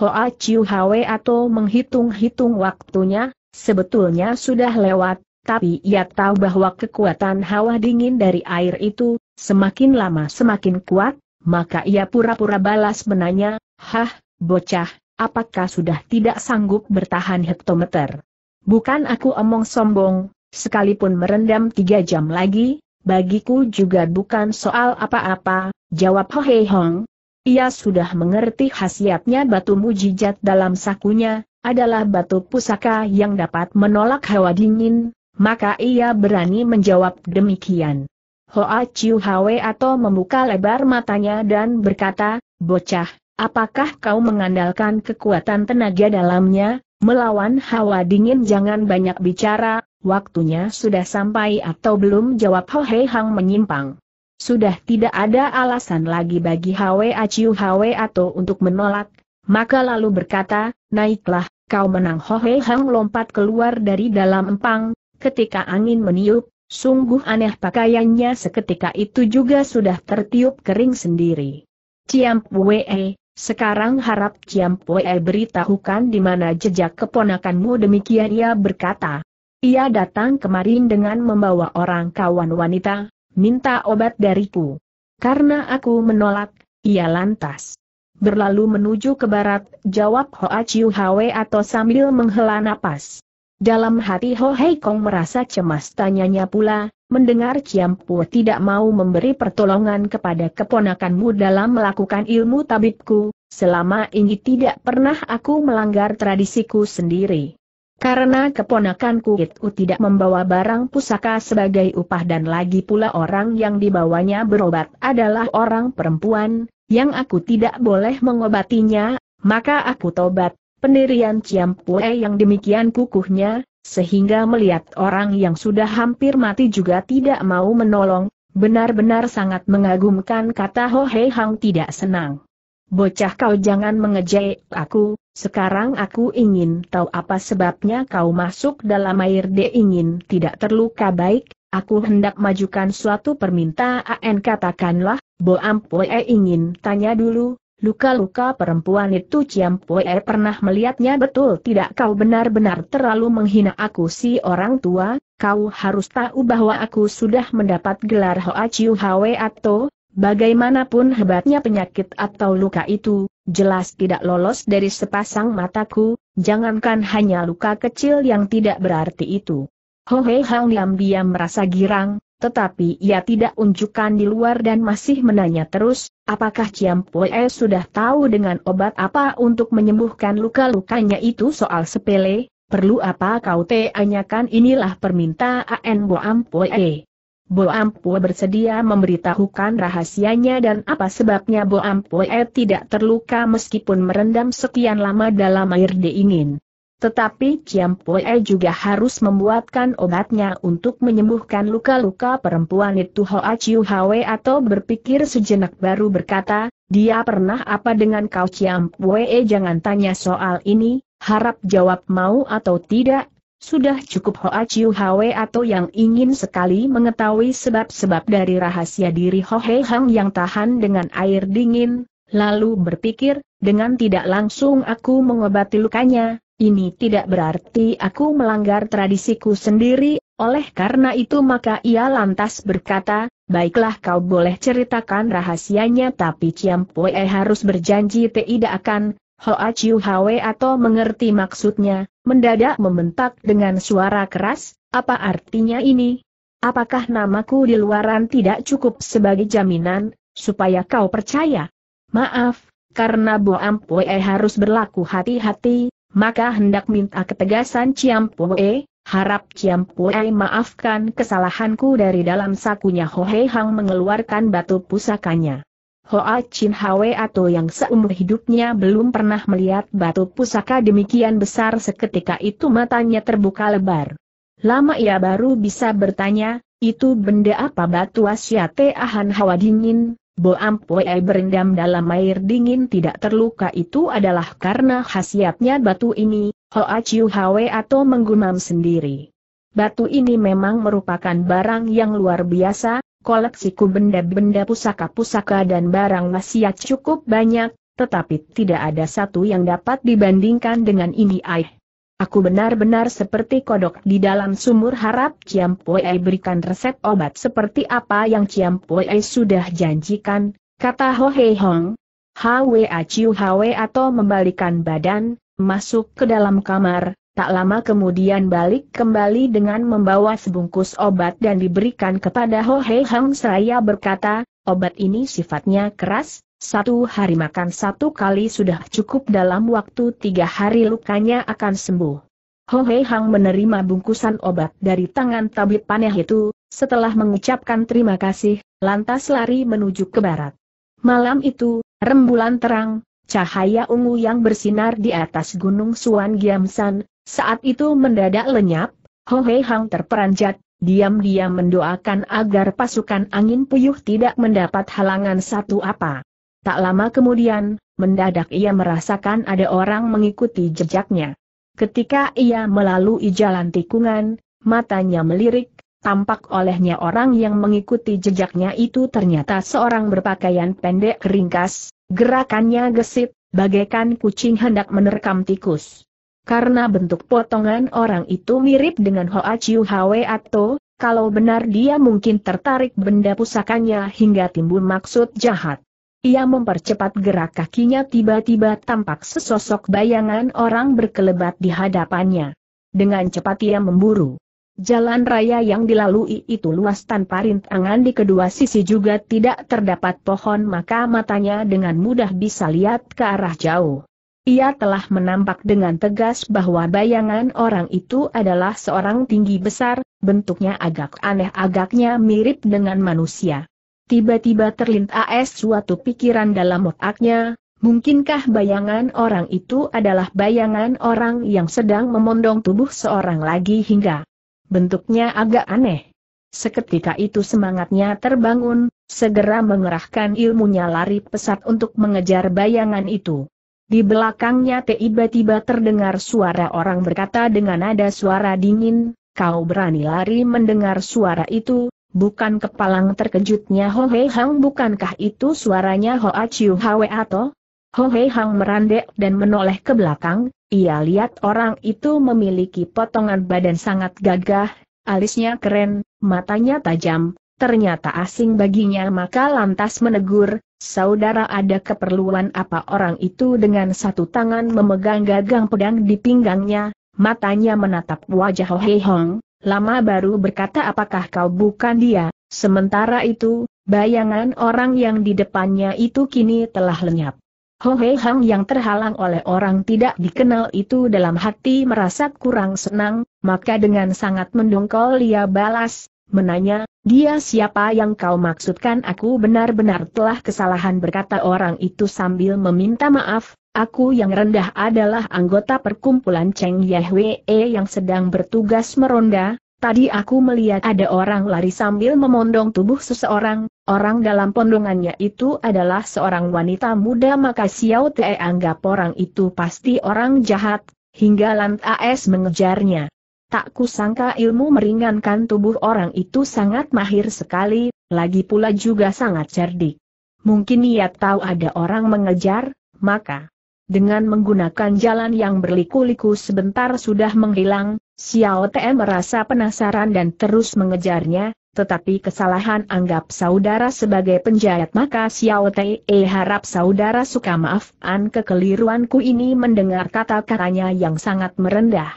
Ho A Chiu Hwe Ato menghitung-hitung waktunya, sebetulnya sudah lewat, tapi ia tahu bahwa kekuatan hawa dingin dari air itu, semakin lama semakin kuat, maka ia pura-pura balas menanya, Hah, bocah, apakah sudah tidak sanggup bertahan hektometer? Bukan aku omong sombong, sekalipun merendam tiga jam lagi, bagiku juga bukan soal apa-apa, jawab Ho Hei Hong. Ia sudah mengerti khasiatnya batu mujijat dalam sakunya, adalah batu pusaka yang dapat menolak hawa dingin, maka ia berani menjawab demikian. Hoa Chiu Hwe atau membuka lebar matanya dan berkata, bocah, Apakah kau mengandalkan kekuatan tenaga dalamnya, melawan hawa dingin jangan banyak bicara, waktunya sudah sampai atau belum jawab Ho Hei Hang menyimpang. Sudah tidak ada alasan lagi bagi Hwe Aciu Hwe atau untuk menolak, maka lalu berkata, naiklah, kau menang Ho Hei Hang lompat keluar dari dalam empang, ketika angin meniup, sungguh aneh pakaiannya seketika itu juga sudah tertiup kering sendiri. Ciam Wee, sekarang harap Ciam Pue beritahukan di mana jejak keponakanmu demikian ia berkata. Ia datang kemarin dengan membawa orang kawan wanita, minta obat dariku. Karena aku menolak, ia lantas berlalu menuju ke barat, jawab Ho Chiu Hwe atau sambil menghela napas. Dalam hati Ho Hei Kong merasa cemas tanyanya pula, Mendengar Ciampu tidak mau memberi pertolongan kepada keponakanmu dalam melakukan ilmu tabibku, selama ini tidak pernah aku melanggar tradisiku sendiri. Karena keponakanku itu tidak membawa barang pusaka sebagai upah dan lagi pula orang yang dibawanya berobat adalah orang perempuan, yang aku tidak boleh mengobatinya, maka aku tobat. Pendirian Ciampu yang demikian kukuhnya, sehingga melihat orang yang sudah hampir mati juga tidak mau menolong, benar-benar sangat mengagumkan kata Ho Hei Hang tidak senang. Bocah kau jangan mengejek aku, sekarang aku ingin tahu apa sebabnya kau masuk dalam air de ingin tidak terluka baik, aku hendak majukan suatu permintaan katakanlah, Bo Ampoe ingin tanya dulu, Luka-luka perempuan itu Ciam Pue pernah melihatnya betul tidak kau benar-benar terlalu menghina aku si orang tua, kau harus tahu bahwa aku sudah mendapat gelar Hoa Chiu Hwe atau, bagaimanapun hebatnya penyakit atau luka itu, jelas tidak lolos dari sepasang mataku, jangankan hanya luka kecil yang tidak berarti itu. Ho Hei Hang diam-diam merasa girang, tetapi ia tidak unjukkan di luar dan masih menanya terus, Apakah Ciam Pue sudah tahu dengan obat apa untuk menyembuhkan luka-lukanya itu soal sepele? Perlu apa kau tanyakan inilah permintaan Boam Pue. Boam Pue bersedia memberitahukan rahasianya dan apa sebabnya Boam Pue tidak terluka meskipun merendam sekian lama dalam air dingin. Tetapi Kiam Poe juga harus membuatkan obatnya untuk menyembuhkan luka-luka perempuan itu Hoa Chiu Hwe atau berpikir sejenak baru berkata, dia pernah apa dengan kau Kiam Poe jangan tanya soal ini, harap jawab mau atau tidak, sudah cukup Hoa Chiu Hwe atau yang ingin sekali mengetahui sebab-sebab dari rahasia diri Ho He Hang yang tahan dengan air dingin, lalu berpikir, dengan tidak langsung aku mengobati lukanya, ini tidak berarti aku melanggar tradisiku sendiri, oleh karena itu maka ia lantas berkata, baiklah kau boleh ceritakan rahasianya tapi Ciam Pue harus berjanji tidak akan, Hoa Chiu Hwe atau mengerti maksudnya, mendadak membentak dengan suara keras, apa artinya ini? Apakah namaku di luaran tidak cukup sebagai jaminan, supaya kau percaya? Maaf, karena Bo Ampue harus berlaku hati-hati, maka hendak minta ketegasan Pue, harap Pue maafkan kesalahanku dari dalam sakunya Ho He Hang mengeluarkan batu pusakanya. Hoa Chin Hwe atau yang seumur hidupnya belum pernah melihat batu pusaka demikian besar seketika itu matanya terbuka lebar. Lama ia baru bisa bertanya, itu benda apa batu asyate ahan hawa dingin, Boam Puei berendam dalam air dingin tidak terluka itu adalah karena khasiatnya batu ini, Hoa Chiu Hwe atau menggumam sendiri. Batu ini memang merupakan barang yang luar biasa, koleksiku benda-benda pusaka-pusaka dan barang wasiat cukup banyak, tetapi tidak ada satu yang dapat dibandingkan dengan ini aih. Aku benar-benar seperti kodok di dalam sumur harap Ciam Pue berikan resep obat seperti apa yang Ciam Pue sudah janjikan, kata Ho Hei Hong. Hwa aciu Hwe atau membalikan badan, masuk ke dalam kamar, tak lama kemudian balik kembali dengan membawa sebungkus obat dan diberikan kepada Ho Hei Hong seraya berkata, obat ini sifatnya keras, satu hari makan satu kali sudah cukup dalam waktu tiga hari lukanya akan sembuh. Ho Hei Hang menerima bungkusan obat dari tangan tabib paneh itu, setelah mengucapkan terima kasih, lantas lari menuju ke barat. Malam itu, rembulan terang, cahaya ungu yang bersinar di atas gunung Suan Giamsan, saat itu mendadak lenyap, Ho Hei Hang terperanjat, diam-diam mendoakan agar pasukan angin puyuh tidak mendapat halangan satu apa. Tak lama kemudian, mendadak ia merasakan ada orang mengikuti jejaknya. Ketika ia melalui jalan tikungan, matanya melirik, tampak olehnya orang yang mengikuti jejaknya itu ternyata seorang berpakaian pendek ringkas, gerakannya gesit, bagaikan kucing hendak menerkam tikus. Karena bentuk potongan orang itu mirip dengan Hoa Chiu Hwe Ato, kalau benar dia mungkin tertarik benda pusakanya hingga timbul maksud jahat. Ia mempercepat gerak kakinya tiba-tiba tampak sesosok bayangan orang berkelebat di hadapannya. Dengan cepat ia memburu. Jalan raya yang dilalui itu luas tanpa rintangan di kedua sisi juga tidak terdapat pohon maka matanya dengan mudah bisa lihat ke arah jauh. Ia telah menampak dengan tegas bahwa bayangan orang itu adalah seorang tinggi besar, bentuknya agak aneh agaknya mirip dengan manusia. Tiba-tiba terlintas suatu pikiran dalam otaknya, mungkinkah bayangan orang itu adalah bayangan orang yang sedang memondong tubuh seorang lagi hingga bentuknya agak aneh. Seketika itu semangatnya terbangun, segera mengerahkan ilmunya lari pesat untuk mengejar bayangan itu. Di belakangnya tiba-tiba terdengar suara orang berkata dengan nada suara dingin, kau berani lari mendengar suara itu, Bukan kepalang terkejutnya Ho Hei Hang bukankah itu suaranya Ho A Chiu Hwe atau? Ho Hei Hang merandek dan menoleh ke belakang, ia lihat orang itu memiliki potongan badan sangat gagah, alisnya keren, matanya tajam, ternyata asing baginya maka lantas menegur, saudara ada keperluan apa orang itu dengan satu tangan memegang gagang pedang di pinggangnya, matanya menatap wajah Ho Hei Hang. Lama baru berkata apakah kau bukan dia, sementara itu, bayangan orang yang di depannya itu kini telah lenyap. Hohe Hang yang terhalang oleh orang tidak dikenal itu dalam hati merasa kurang senang, maka dengan sangat mendongkol ia balas, menanya, dia siapa yang kau maksudkan aku benar-benar telah kesalahan berkata orang itu sambil meminta maaf, Aku yang rendah adalah anggota perkumpulan Cheng Yehwe e yang sedang bertugas meronda, Tadi aku melihat ada orang lari sambil memondong tubuh seseorang, orang dalam pondongannya itu adalah seorang wanita muda maka Xiao Te anggap orang itu pasti orang jahat, hingga Lant AS mengejarnya. Tak kusangka ilmu meringankan tubuh orang itu sangat mahir sekali, lagi pula juga sangat cerdik. Mungkin ia tahu ada orang mengejar, maka dengan menggunakan jalan yang berliku-liku sebentar sudah menghilang, Xiao Te merasa penasaran dan terus mengejarnya, tetapi kesalahan anggap saudara sebagai penjahat maka Xiao Te harap saudara suka maafkan kekeliruanku ini mendengar kata-katanya yang sangat merendah.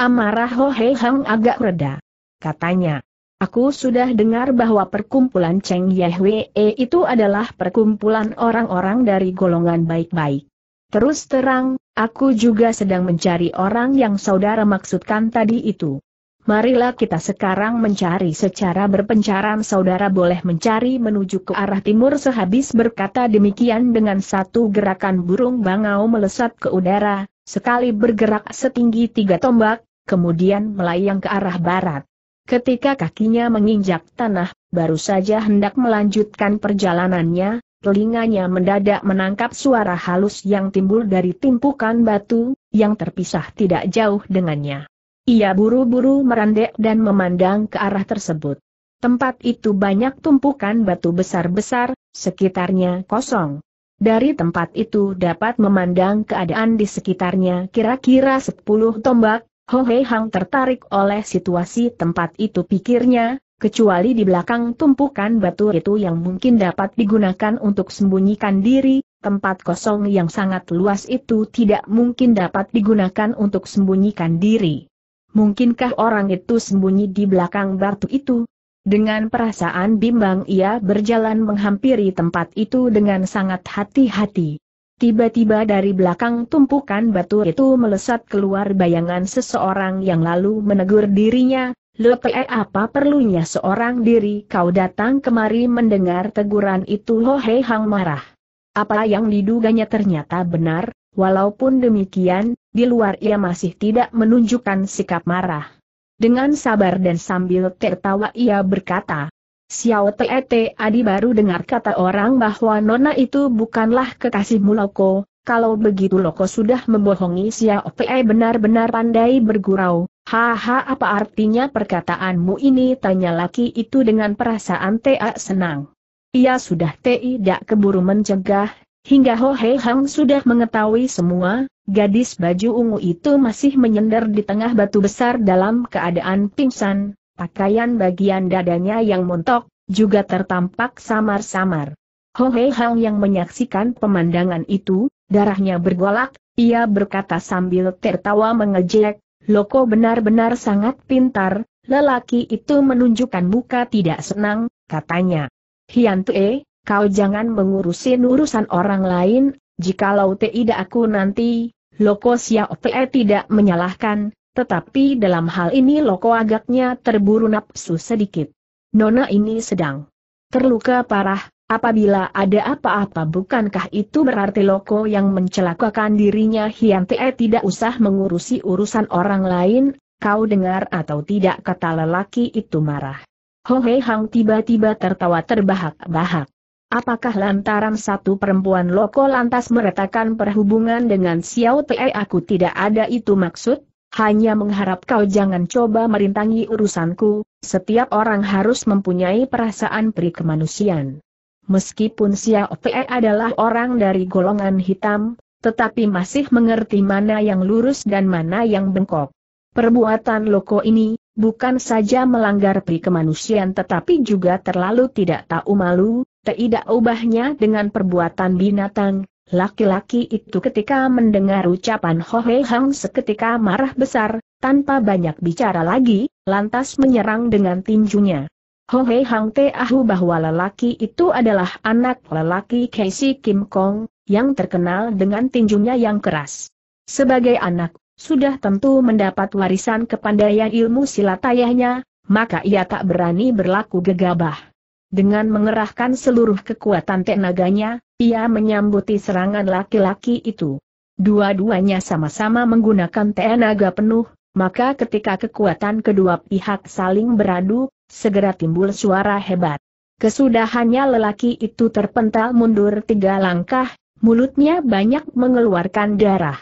Amarah Ho Hei Hang agak reda. Katanya, Aku sudah dengar bahwa perkumpulan Cheng Yehwe itu adalah perkumpulan orang-orang dari golongan baik-baik. Terus terang, aku juga sedang mencari orang yang saudara maksudkan tadi itu. Marilah kita sekarang mencari secara berpencaran saudara boleh mencari menuju ke arah timur sehabis berkata demikian dengan satu gerakan burung bangau melesat ke udara, sekali bergerak setinggi tiga tombak, kemudian melayang ke arah barat. Ketika kakinya menginjak tanah, baru saja hendak melanjutkan perjalanannya, telinganya mendadak menangkap suara halus yang timbul dari timpukan batu, yang terpisah tidak jauh dengannya. Ia buru-buru merandek dan memandang ke arah tersebut. Tempat itu banyak tumpukan batu besar-besar, sekitarnya kosong. Dari tempat itu dapat memandang keadaan di sekitarnya kira-kira 10 tombak, Ho Hei Hang tertarik oleh situasi tempat itu pikirnya, kecuali di belakang tumpukan batu itu yang mungkin dapat digunakan untuk sembunyikan diri, tempat kosong yang sangat luas itu tidak mungkin dapat digunakan untuk sembunyikan diri. Mungkinkah orang itu sembunyi di belakang batu itu? Dengan perasaan bimbang ia berjalan menghampiri tempat itu dengan sangat hati-hati. Tiba-tiba dari belakang tumpukan batu itu melesat keluar bayangan seseorang yang lalu menegur dirinya, Lope eh, apa perlunya seorang diri kau datang kemari mendengar teguran itu ho Hei Hang marah. Apa yang diduganya ternyata benar, walaupun demikian, di luar ia masih tidak menunjukkan sikap marah. Dengan sabar dan sambil tertawa ia berkata, Xiao Te eh, Adi baru dengar kata orang bahwa Nona itu bukanlah kekasihmu Loko, kalau begitu Loko sudah membohongi Xiao Te eh, benar-benar pandai bergurau, Haha apa artinya perkataanmu ini tanya laki itu dengan perasaan tak senang. Ia sudah tidak keburu mencegah, hingga Ho Hei Hang sudah mengetahui semua, gadis baju ungu itu masih menyender di tengah batu besar dalam keadaan pingsan, pakaian bagian dadanya yang montok, juga tertampak samar-samar. Ho Hei Hang yang menyaksikan pemandangan itu, darahnya bergolak, ia berkata sambil tertawa mengejek, Loko benar-benar sangat pintar, lelaki itu menunjukkan muka tidak senang, katanya. Hiantue, kau jangan mengurusin urusan orang lain, jikalau tidak aku nanti, Loko Xiaopei tidak menyalahkan, tetapi dalam hal ini Loko agaknya terburu nafsu sedikit. Nona ini sedang terluka parah, Apabila ada apa-apa bukankah itu berarti Loko yang mencelakakan dirinya Hian Te tidak usah mengurusi urusan orang lain, kau dengar atau tidak kata lelaki itu marah. Ho Hei Hang tiba-tiba tertawa terbahak-bahak. Apakah lantaran satu perempuan Loko lantas meretakan perhubungan dengan Xiao Te aku tidak ada itu maksud? Hanya mengharap kau jangan coba merintangi urusanku, setiap orang harus mempunyai perasaan pri kemanusiaan meskipun Xiao Pei adalah orang dari golongan hitam, tetapi masih mengerti mana yang lurus dan mana yang bengkok. Perbuatan loko ini, bukan saja melanggar pri kemanusiaan tetapi juga terlalu tidak tahu malu, tidak ubahnya dengan perbuatan binatang, laki-laki itu ketika mendengar ucapan Ho Hei Hang seketika marah besar, tanpa banyak bicara lagi, lantas menyerang dengan tinjunya. Hohei Hang Te ahu bahwa lelaki itu adalah anak lelaki Casey Kim Kong, yang terkenal dengan tinjunya yang keras. Sebagai anak, sudah tentu mendapat warisan kepandaian ilmu silat ayahnya, maka ia tak berani berlaku gegabah. Dengan mengerahkan seluruh kekuatan tenaganya, ia menyambuti serangan laki-laki itu. Dua-duanya sama-sama menggunakan tenaga penuh, maka ketika kekuatan kedua pihak saling beradu, segera timbul suara hebat. Kesudahannya lelaki itu terpental mundur tiga langkah, mulutnya banyak mengeluarkan darah.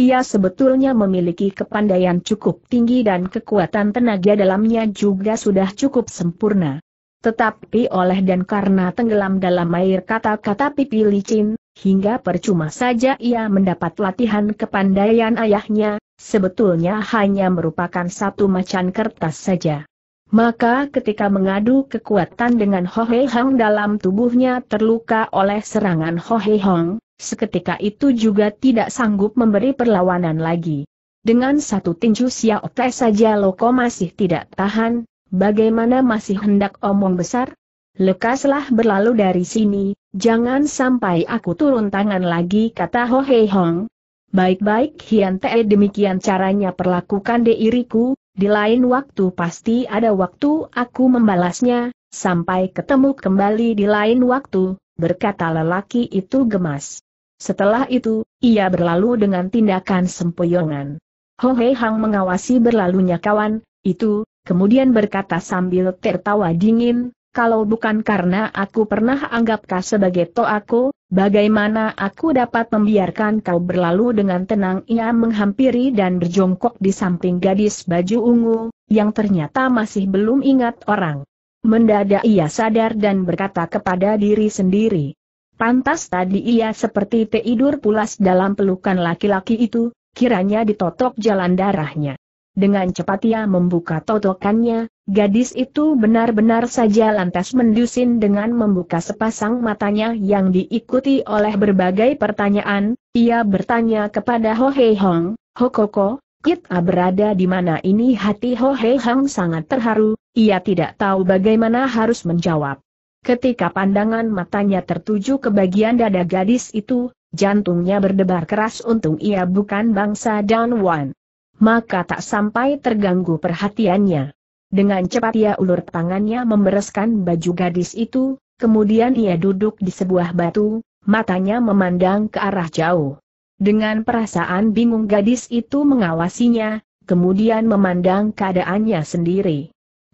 Ia sebetulnya memiliki kepandaian cukup tinggi dan kekuatan tenaga dalamnya juga sudah cukup sempurna. Tetapi oleh dan karena tenggelam dalam air kata-kata pipi licin, hingga percuma saja ia mendapat latihan kepandaian ayahnya, sebetulnya hanya merupakan satu macan kertas saja. Maka ketika mengadu kekuatan dengan Ho Hohe Hong dalam tubuhnya terluka oleh serangan Ho Hohe Hong, seketika itu juga tidak sanggup memberi perlawanan lagi. Dengan satu tinju Xiao Tai saja Loko masih tidak tahan, bagaimana masih hendak omong besar? Lekaslah berlalu dari sini, jangan sampai aku turun tangan lagi kata Ho Hohe Hong. Baik-baik Hian Te demikian caranya perlakukan deiriku, di lain waktu pasti ada waktu aku membalasnya, sampai ketemu kembali di lain waktu, berkata lelaki itu gemas. Setelah itu, ia berlalu dengan tindakan sempoyongan. Ho He Hang mengawasi berlalunya kawan, itu, kemudian berkata sambil tertawa dingin, kalau bukan karena aku pernah anggap kau sebagai toaku, bagaimana aku dapat membiarkan kau berlalu dengan tenang ia menghampiri dan berjongkok di samping gadis baju ungu, yang ternyata masih belum ingat orang. Mendadak ia sadar dan berkata kepada diri sendiri. Pantas tadi ia seperti tidur pulas dalam pelukan laki-laki itu, kiranya ditotok jalan darahnya. Dengan cepat ia membuka totokannya, Gadis itu benar-benar saja lantas mendusin dengan membuka sepasang matanya yang diikuti oleh berbagai pertanyaan, ia bertanya kepada Ho Hei Hong, Ho Koko, kita berada di mana ini hati Ho Hei Hong sangat terharu, ia tidak tahu bagaimana harus menjawab. Ketika pandangan matanya tertuju ke bagian dada gadis itu, jantungnya berdebar keras untung ia bukan bangsa Dan Wan. Maka tak sampai terganggu perhatiannya. Dengan cepat ia ulur tangannya membereskan baju gadis itu, kemudian ia duduk di sebuah batu, matanya memandang ke arah jauh. Dengan perasaan bingung gadis itu mengawasinya, kemudian memandang keadaannya sendiri.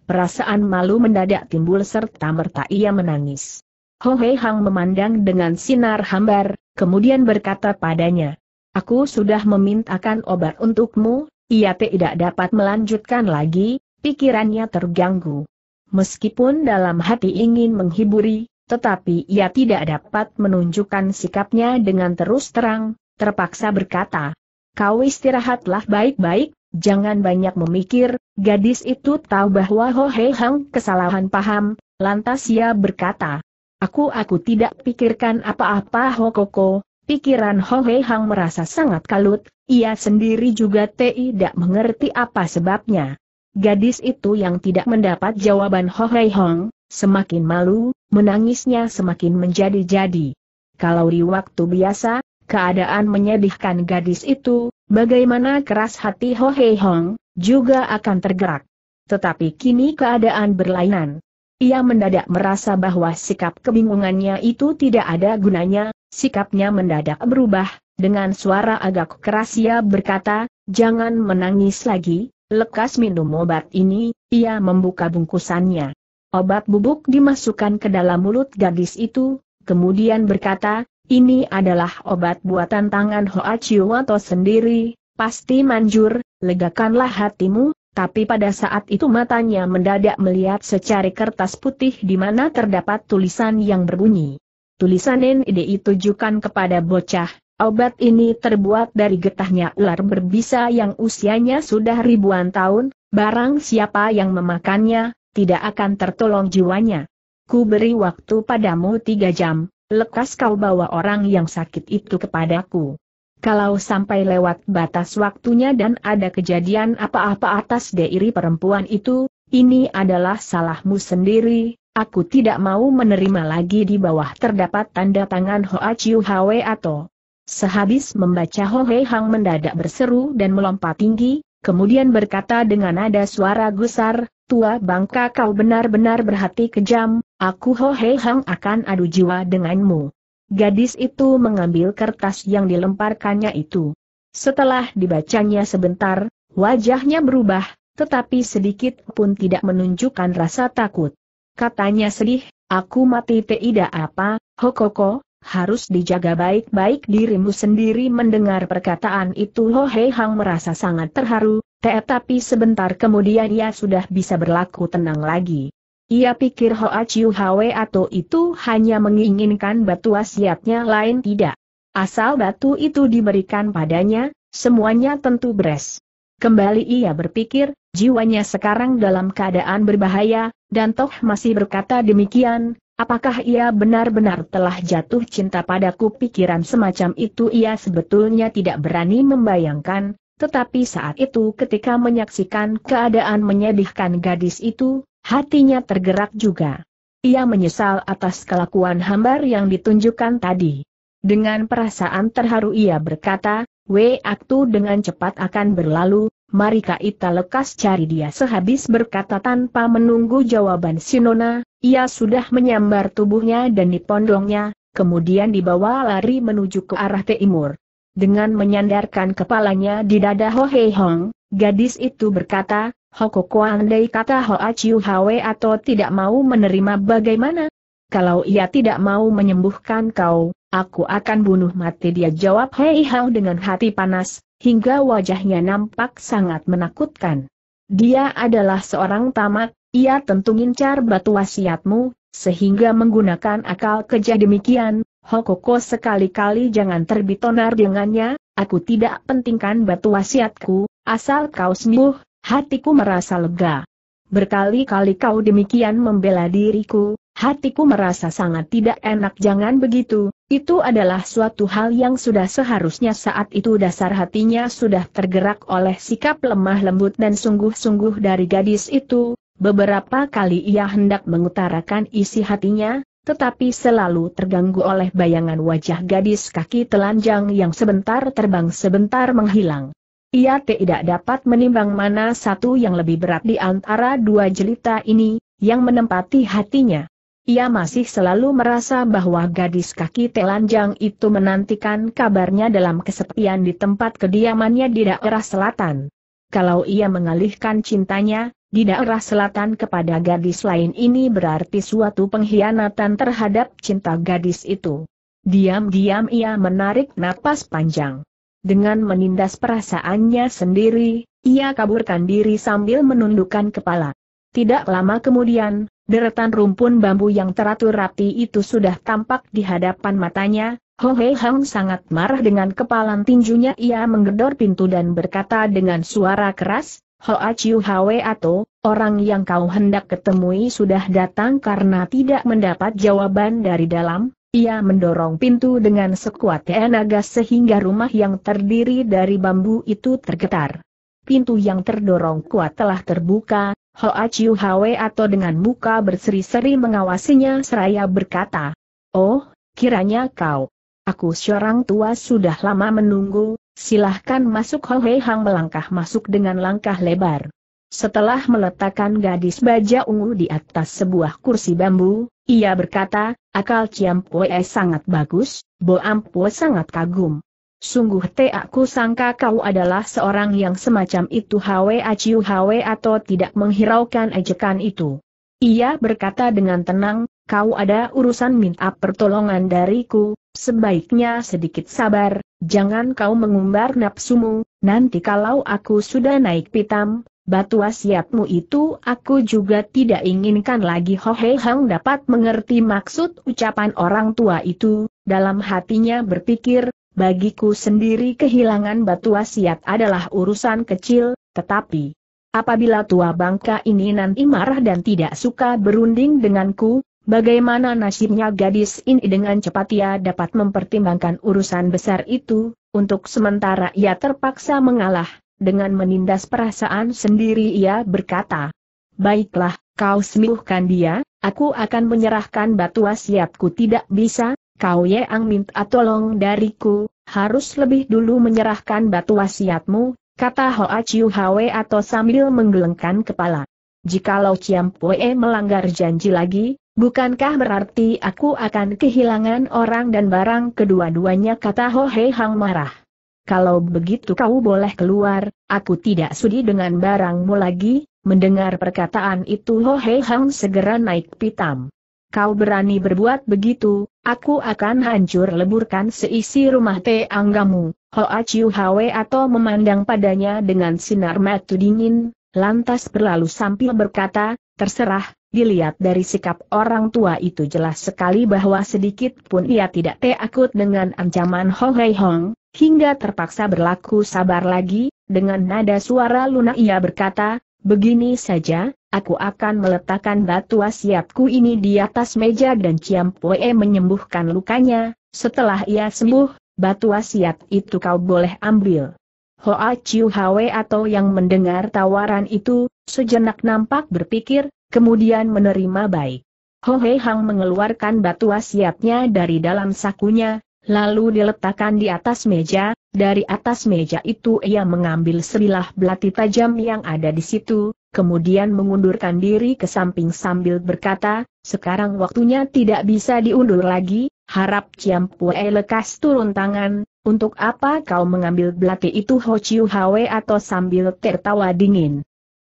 Perasaan malu mendadak timbul serta merta ia menangis. Ho Hei Hang memandang dengan sinar hambar, kemudian berkata padanya, Aku sudah memintakan obat untukmu, ia tidak dapat melanjutkan lagi, pikirannya terganggu. Meskipun dalam hati ingin menghiburi, tetapi ia tidak dapat menunjukkan sikapnya dengan terus terang, terpaksa berkata, Kau istirahatlah baik-baik, jangan banyak memikir, gadis itu tahu bahwa Ho Hei Hang kesalahan paham, lantas ia berkata, Aku-aku tidak pikirkan apa-apa Ho Koko, pikiran Ho Hei Hang merasa sangat kalut, ia sendiri juga tidak mengerti apa sebabnya. Gadis itu yang tidak mendapat jawaban Ho Hei Hong, semakin malu, menangisnya semakin menjadi-jadi. Kalau di waktu biasa, keadaan menyedihkan gadis itu, bagaimana keras hati Ho Hei Hong, juga akan tergerak. Tetapi kini keadaan berlainan. Ia mendadak merasa bahwa sikap kebingungannya itu tidak ada gunanya, sikapnya mendadak berubah, dengan suara agak keras ia berkata, jangan menangis lagi, Lekas minum obat ini, ia membuka bungkusannya. Obat bubuk dimasukkan ke dalam mulut gadis itu, kemudian berkata, ini adalah obat buatan tangan Hoa Chiu atau sendiri, pasti manjur, legakanlah hatimu, tapi pada saat itu matanya mendadak melihat secari kertas putih di mana terdapat tulisan yang berbunyi. Tulisan NIDI ditujukan kepada bocah, Obat ini terbuat dari getahnya ular berbisa yang usianya sudah ribuan tahun, barang siapa yang memakannya, tidak akan tertolong jiwanya. Ku beri waktu padamu tiga jam, lekas kau bawa orang yang sakit itu kepadaku. Kalau sampai lewat batas waktunya dan ada kejadian apa-apa atas diri perempuan itu, ini adalah salahmu sendiri, aku tidak mau menerima lagi di bawah terdapat tanda tangan Hoa Chiu Hwe atau Sehabis membaca Ho Hei Hang mendadak berseru dan melompat tinggi, kemudian berkata dengan nada suara gusar, Tua bangka kau benar-benar berhati kejam, aku Ho Hei Hang akan adu jiwa denganmu. Gadis itu mengambil kertas yang dilemparkannya itu. Setelah dibacanya sebentar, wajahnya berubah, tetapi sedikit pun tidak menunjukkan rasa takut. Katanya sedih, aku mati tidak apa, Hokoko, harus dijaga baik-baik dirimu sendiri mendengar perkataan itu Ho Hei Hang merasa sangat terharu, tetapi sebentar kemudian ia sudah bisa berlaku tenang lagi. Ia pikir Ho Chiu Hwe atau itu hanya menginginkan batu wasiatnya lain tidak. Asal batu itu diberikan padanya, semuanya tentu beres. Kembali ia berpikir, jiwanya sekarang dalam keadaan berbahaya, dan Toh masih berkata demikian, Apakah ia benar-benar telah jatuh cinta padaku pikiran semacam itu ia sebetulnya tidak berani membayangkan, tetapi saat itu ketika menyaksikan keadaan menyedihkan gadis itu, hatinya tergerak juga. Ia menyesal atas kelakuan hambar yang ditunjukkan tadi. Dengan perasaan terharu ia berkata, waktu dengan cepat akan berlalu, Mari kita lekas cari dia sehabis berkata tanpa menunggu jawaban Sinona, ia sudah menyambar tubuhnya dan dipondongnya, kemudian dibawa lari menuju ke arah timur. Dengan menyandarkan kepalanya di dada Ho Hei Hong, gadis itu berkata, Hokoko andai kata Ho Aciu Hwe atau tidak mau menerima bagaimana? Kalau ia tidak mau menyembuhkan kau, aku akan bunuh mati dia jawab Hei Hong dengan hati panas, hingga wajahnya nampak sangat menakutkan. Dia adalah seorang tamak, ia tentu ngincar batu wasiatmu, sehingga menggunakan akal kejah demikian, Hokoko sekali-kali jangan terbit onar dengannya, aku tidak pentingkan batu wasiatku, asal kau sembuh, hatiku merasa lega. Berkali-kali kau demikian membela diriku, hatiku merasa sangat tidak enak jangan begitu, itu adalah suatu hal yang sudah seharusnya saat itu dasar hatinya sudah tergerak oleh sikap lemah lembut dan sungguh-sungguh dari gadis itu, Beberapa kali ia hendak mengutarakan isi hatinya, tetapi selalu terganggu oleh bayangan wajah gadis kaki telanjang yang sebentar terbang sebentar menghilang. Ia tidak dapat menimbang mana satu yang lebih berat di antara dua jelita ini, yang menempati hatinya. Ia masih selalu merasa bahwa gadis kaki telanjang itu menantikan kabarnya dalam kesepian di tempat kediamannya di daerah selatan. Kalau ia mengalihkan cintanya, di daerah selatan kepada gadis lain ini berarti suatu pengkhianatan terhadap cinta gadis itu. Diam-diam ia menarik napas panjang. Dengan menindas perasaannya sendiri, ia kaburkan diri sambil menundukkan kepala. Tidak lama kemudian, deretan rumpun bambu yang teratur rapi itu sudah tampak di hadapan matanya, Ho Hei Hang sangat marah dengan kepalan tinjunya ia menggedor pintu dan berkata dengan suara keras, Hoa Chiu Hwe atau orang yang kau hendak ketemui sudah datang karena tidak mendapat jawaban dari dalam, ia mendorong pintu dengan sekuat tenaga sehingga rumah yang terdiri dari bambu itu tergetar. Pintu yang terdorong kuat telah terbuka, Hoa Chiu Hwe atau dengan muka berseri-seri mengawasinya seraya berkata, Oh, kiranya kau. Aku seorang tua sudah lama menunggu, silahkan masuk Ho Hei Hang melangkah masuk dengan langkah lebar. Setelah meletakkan gadis baja ungu di atas sebuah kursi bambu, ia berkata, akal Poe sangat bagus, Bo Ampue sangat kagum. Sungguh te aku sangka kau adalah seorang yang semacam itu Hwe Aciu Hwe atau tidak menghiraukan ejekan itu. Ia berkata dengan tenang, kau ada urusan minta pertolongan dariku, sebaiknya sedikit sabar, jangan kau mengumbar nafsumu, nanti kalau aku sudah naik pitam, batu wasiatmu itu aku juga tidak inginkan lagi Hohe Hang dapat mengerti maksud ucapan orang tua itu, dalam hatinya berpikir, bagiku sendiri kehilangan batu wasiat adalah urusan kecil, tetapi... Apabila tua bangka ini nanti marah dan tidak suka berunding denganku, Bagaimana nasibnya gadis ini dengan cepat ia dapat mempertimbangkan urusan besar itu, untuk sementara ia terpaksa mengalah, dengan menindas perasaan sendiri ia berkata, Baiklah, kau sembuhkan dia, aku akan menyerahkan batu wasiatku tidak bisa, kau yang minta tolong dariku, harus lebih dulu menyerahkan batu wasiatmu, kata Hoa Chiu Hwe atau sambil menggelengkan kepala. Jikalau Ciam Pue melanggar janji lagi, Bukankah berarti aku akan kehilangan orang dan barang kedua-duanya kata Ho Hei Hang marah. Kalau begitu kau boleh keluar, aku tidak sudi dengan barangmu lagi, mendengar perkataan itu Ho Hei Hang segera naik pitam. Kau berani berbuat begitu, aku akan hancur leburkan seisi rumah Te Anggamu, Ho Chiu Hwe atau memandang padanya dengan sinar mata dingin, lantas berlalu sambil berkata, terserah, Dilihat dari sikap orang tua itu jelas sekali bahwa sedikit pun ia tidak takut dengan ancaman Ho Hei Hong, hingga terpaksa berlaku sabar lagi, dengan nada suara lunak ia berkata, begini saja, aku akan meletakkan batu wasiatku ini di atas meja dan Ciam Poe menyembuhkan lukanya, setelah ia sembuh, batu wasiat itu kau boleh ambil. Hoa Chiu Hwe atau yang mendengar tawaran itu, sejenak nampak berpikir, kemudian menerima baik. Ho Hei Hang mengeluarkan batu wasiatnya dari dalam sakunya, lalu diletakkan di atas meja, dari atas meja itu ia mengambil sebilah belati tajam yang ada di situ, kemudian mengundurkan diri ke samping sambil berkata, sekarang waktunya tidak bisa diundur lagi, harap Ciam Pue lekas turun tangan, untuk apa kau mengambil belati itu Ho Chiu Hwe atau sambil tertawa dingin.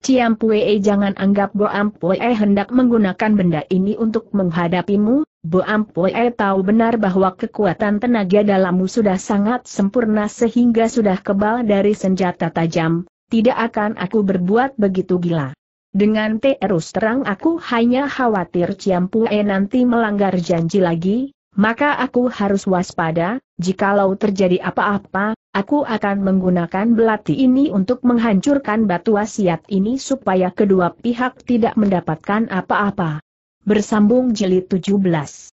E jangan anggap Boampue eh, hendak menggunakan benda ini untuk menghadapimu, Boampue eh, tahu benar bahwa kekuatan tenaga dalammu sudah sangat sempurna sehingga sudah kebal dari senjata tajam, tidak akan aku berbuat begitu gila. Dengan terus terang aku hanya khawatir E nanti melanggar janji lagi, maka aku harus waspada, jikalau terjadi apa-apa, aku akan menggunakan belati ini untuk menghancurkan batu wasiat ini supaya kedua pihak tidak mendapatkan apa-apa. Bersambung jilid 17